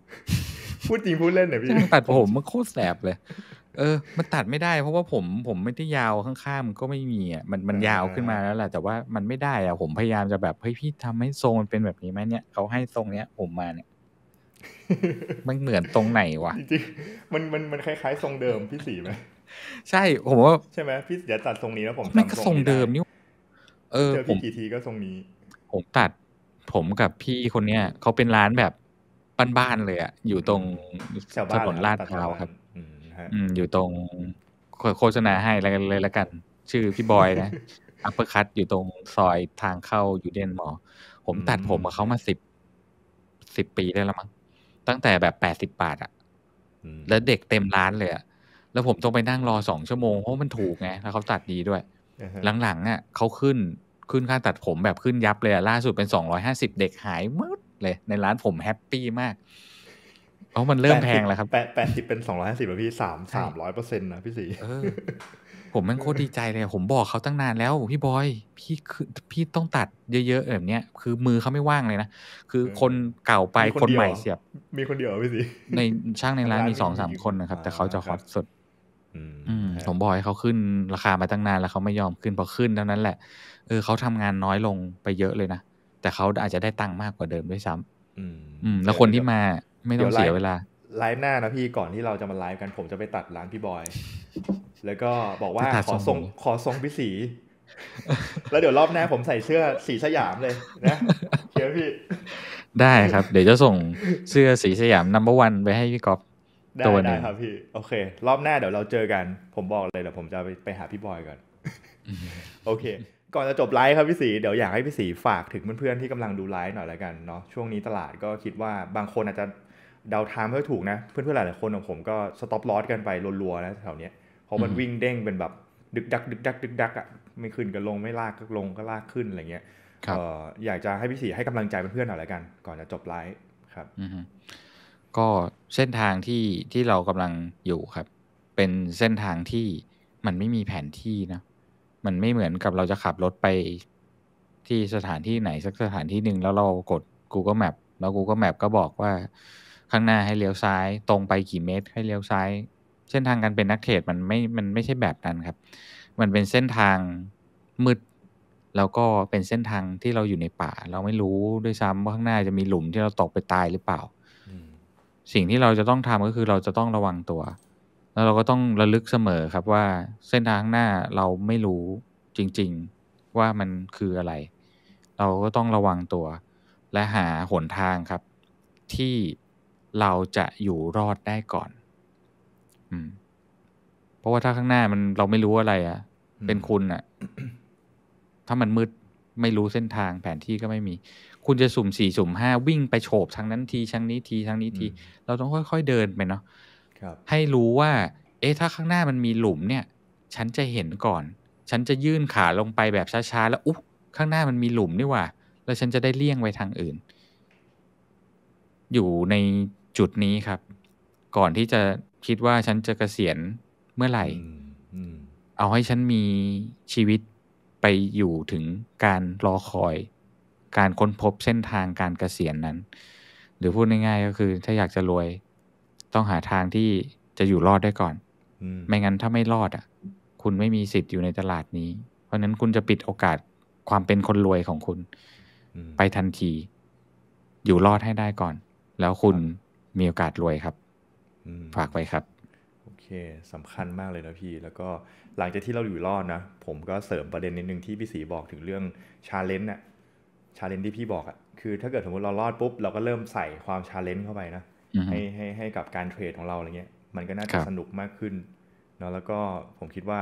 พูดจริงพูดเล่นเนี่ยพี่ตัดผมมันโคตรแสบเลยเออ มันตัดไม่ได้ เพราะว่าผมผมไม่ได้ยาวข้างๆมันก็ไม่มีอ่ะมันมันยาวขึ้นมาแล้วแหละแต่ว่ามันไม่ได้อ่ะผมพยายามจะแบบเฮ้ยพี่ทำให้ทรงมันเป็นแบบนี้ไหมเนี่ยเขาให้ทรงเนี้ยผมมาเนี่ยมันเหมือนตรงไหนวะจริงมันมันมันคล้ายๆ ทรงเดิมพี่สีไหมใช่ผมว่าใช่ไหมพี่ อย่าตัดทรงนี้แล้วผมมัก็ทรงเดิมนี่เออี่กี่ทีก็ทรงนี้ผมตัด ผมกับพี่คนเนี้ยเขาเป็นร้านแบบบ้านๆเลยอ่ะอยู่ตรงถนนลาดพร้าวครับอืมอยู่ตรงโฆษณาให้กันเลยละกัน ชื่อพี่บอยนะอัปเปอร์คัตอยู่ตรงซอยทางเข้าอยู่เดนมอ ผมตัดผมกับเขามาสิบสิบปีได้แล้วมั้งตั้งแต่แบบแปดสิบบาทอะแล้วเด็กเต็มร้านเลยอะแล้วผมต้องไปนั่งรอสองชั่วโมงเพราะมันถูกไงแล้วเขาตัดดีด้วยหลังๆอ่ะเขาขึ้นขึ้นค่าตัดผมแบบขึ้นยับเลยล่าสุดเป็นสองร้อยห้าสิบเด็กหายมืดเลย ในร้านผมแฮปปี้มากเพราะมันเริ่มแพงแล้วครับแปดสิบเป็นสองร้อยห้าสิบพี่สามสามร้อยเปอร์เซ็นต์นะพี่สีผมแม่งโคตรดีใจเลย ผมบอกเขาตั้งนานแล้วพี่บอย พี่คือพี่ต้องตัดเยอะๆแบบเนี้ยคือมือเขาไม่ว่างเลยนะ คือคนเก่าไปคนใหม่เสียบ มีคนเดียวพี่สีในช่างในร้านมีสองสามคนนะครับ แต่เขาจะฮอตสุดผมบอกให้เขาขึ้นราคามาตั้งนานแล้วเขาไม่ยอมขึ้นพอขึ้นเท่านั้นแหละ เออเขาทำงานน้อยลงไปเยอะเลยนะ แต่เขาอาจจะได้ตังค์มากกว่าเดิมด้วยซ้ำอืมแล้วคนที่มาไม่ต้องเสียเวลาไลฟ์หน้านะพี่ก่อนที่เราจะมาไลฟ์กันผมจะไปตัดร้านพี่บอย แล้วก็บอกว่า ขอทรงขอทรงพี่สี แล้วเดี๋ยวรอบหน้าผมใส่เสื้อสีสยามเลยนะเชียวพี่ ได้ครับ เดี๋ยวจะส่งเสื้อสีสยามนัมเบอร์วันไปให้พี่ก๊อฟได้ได้ครับพี่โอเค รอบหน้าเดี๋ยวเราเจอกัน ผมบอกเลยเดี๋ยวผมจะไปไปหาพี่บอยก่อนโอเค ก่อนจะจบไลฟ์ครับพี่สีเดี๋ยวอยากให้พี่สีฝากถึงเพื่อนๆ ที่กำลังดูไลฟ์หน่อยละกันเนาะช่วงนี้ตลาดก็คิดว่าบางคนอาจจะเดาทามไม่ถูกนะ เพื่อนๆ หลายๆคนของผมก็สต็อปลอสกันไปรัวๆนะแถวเนี้ยเพราะมันวิ่งเด้งเป็นแบบ ดึกดัก ดึกดัก ดึก ดักอ่ะไม่ขึ้นก็ลงไม่ลากก็ลงก็ลากขึ้นอะไรเงี้ยอยากจะให้พี่สีให้กำลังใจเพื่อนๆหน่อยละกัน ก่อนจะจบไลฟ์ครับก็เส้นทางที่ที่เรากำลังอยู่ครับ เป็นเส้นทางที่มันไม่มีแผนที่นะมันไม่เหมือนกับเราจะขับรถไปที่สถานที่ไหนสักสถานที่หนึ่งแล้วเรากด Google Map แล้ว Google Map ก็บอกว่า ข้างหน้าให้เลี้ยวซ้ายตรงไปกี่เมตร ให้เลี้ยวซ้าย เส้นทางการเป็นนักเทรดมันไม่ มันไม่ใช่แบบนั้นครับ มันเป็นเส้นทางมืดแล้วก็เป็นเส้นทางที่เราอยู่ในป่า เราไม่รู้ด้วยซ้ำว่าข้างหน้าจะมีหลุมที่เราตกไปตายหรือเปล่าสิ่งที่เราจะต้องทำก็คือเราจะต้องระวังตัว แล้วเราก็ต้องระลึกเสมอครับว่าเส้นทางหน้าเราไม่รู้จริงๆว่ามันคืออะไร เราก็ต้องระวังตัว และหาหนทางครับ ที่เราจะอยู่รอดได้ก่อน อืมเพราะว่าถ้าข้างหน้ามันเราไม่รู้อะไรอะ่ะเป็นคุณอะ่ะ ถ้ามันมืดไม่รู้เส้นทางแผนที่ก็ไม่มีคุณจะสุ่มสี่สุ่มห้าวิ่งไปโฉบทางนั้นทีทางนี้ทีทางนี้ที เราต้องค่อยๆ เดินไปเนาะให้รู้ว่า เอ๊ะถ้าข้างหน้ามันมีหลุม เนี่ย ฉันจะเห็นก่อน ฉันจะยื่นขาลงไปแบบช้าๆ แล้ว อุ๊บข้างหน้ามันมีหลุมนี่ว่า แล้วฉันจะได้เลี่ยงไปทางอื่น อยู่ในจุดนี้ครับ ก่อนที่จะคิดว่าฉันจะกะเกษียณเมื่อไหร่เอาให้ฉันมีชีวิตไปอยู่ถึงการรอคอยการค้นพบเส้นทางการเกษียณนั้น หรือพูดง่ายๆก็คือถ้าอยากจะรวย ต้องหาทางที่จะอยู่รอดได้ก่อนไม่งั้นถ้าไม่รอด อ่ะ คุณไม่มีสิทธิ์อยู่ในตลาดนี้ เพราะนั้นคุณจะปิดโอกาสความเป็นคนรวยของคุณไปทันที อยู่รอดให้ได้ก่อน แล้วคุณมีโอกาสรวยครับฝากไว้ครับ โอเคสำคัญมากเลยนะพี่ แล้วก็หลังจากที่เราอยู่รอดนะผมก็เสริมประเด็นนิดนึงที่พี่สีบอกถึงเรื่องชาเลนจ์น่ะชาเลนจ์ที่พี่บอกอะคือถ้าเกิดสมมติเรารอดปุ๊บ เราก็เริ่มใส่ความชาเลนจ์เข้าไปนะให้ให้ให้กับการเทรดของเราอะไรเงี้ยมันก็น่าจะสนุกมากขึ้นเนาะแล้วก็ผมคิดว่า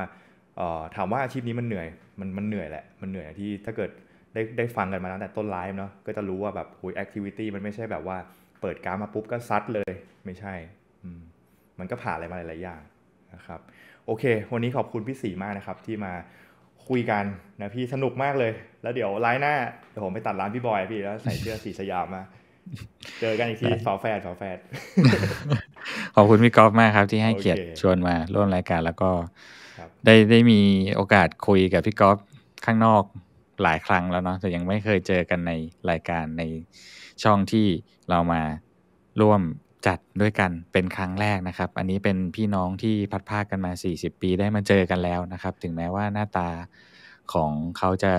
ถามว่าอาชีพนี้มันเหนื่อย มันมันเหนื่อยแหละมันเหนื่อยที่ถ้าเกิดได้ได้ฟังกันมาตั้งแต่ต้นไลฟ์เนาะก็จะรู้ว่าแบบโอ้ยแอคทิวิตี้มันไม่ใช่แบบว่าเปิดการมาปุ๊บ ก็ซัดเลย ไม่ใช่มันก็ผ่านอะไรมาหลายๆอย่างนะครับ โอเค วันนี้ขอบคุณพี่สีมากนะครับ ที่มาคุยกันนะพี่สนุกมากเลย แล้วเดี๋ยวไลน์หน้าเดี๋ยวผมไปตัดร้านพี่ บอยพี่แล้วใส่เสื้อสีสยามมา เจอกันอีกทีฝาแฝดฝาแฝดขอบคุณพี่กอล์ฟมากครับ ที่ให้เกียรติชวนมาร่วมรายการ แล้วก็ได้ได้มีโอกาสคุยกับพี่กอล์ฟข้างนอกหลายครั้งแล้วเนาะแต่ยังไม่เคยเจอกันในรายการในช่องที่เรามาร่วมจัดด้วยกันเป็นครั้งแรกนะครับ อันนี้เป็นพี่น้องที่พัดภาคกันมา 40 ปีได้มาเจอกันแล้วนะครับ ถึงแม้ว่าหน้าตาของเขาจะ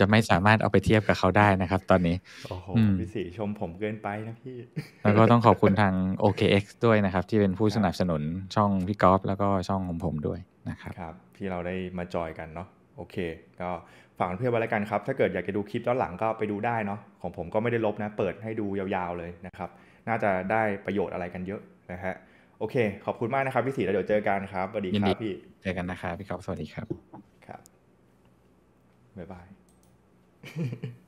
จะไม่สามารถเอาไปเทียบกับเขาได้นะครับตอนนี้ โอ้โหพี่สีชมผมเกินไปนะพี่แล้วก็ต้องขอบคุณทาง OKX ด้วยนะครับ ที่เป็นผู้สนับสนุนช่องพี่กอล์ฟแล้วก็ช่องของผมด้วยนะครับครับที่เราได้มาจอยกันเนาะโอเคก็ฝากเพื่อนไว้แล้วกันครับ ถ้าเกิดอยากจะดูคลิปย้อนหลังก็ไปดูได้เนาะ ของผมก็ไม่ได้ลบนะ เปิดให้ดูยาวๆเลยนะครับ น่าจะได้ประโยชน์อะไรกันเยอะนะฮะ โอเค ขอบคุณมากนะครับ พี่สีแล้วเดี๋ยวเจอกันครับสวัสดีครับพี่ เจอกันนะครับพี่ครับ สวัสดีครับ ครับบ๊ายบาย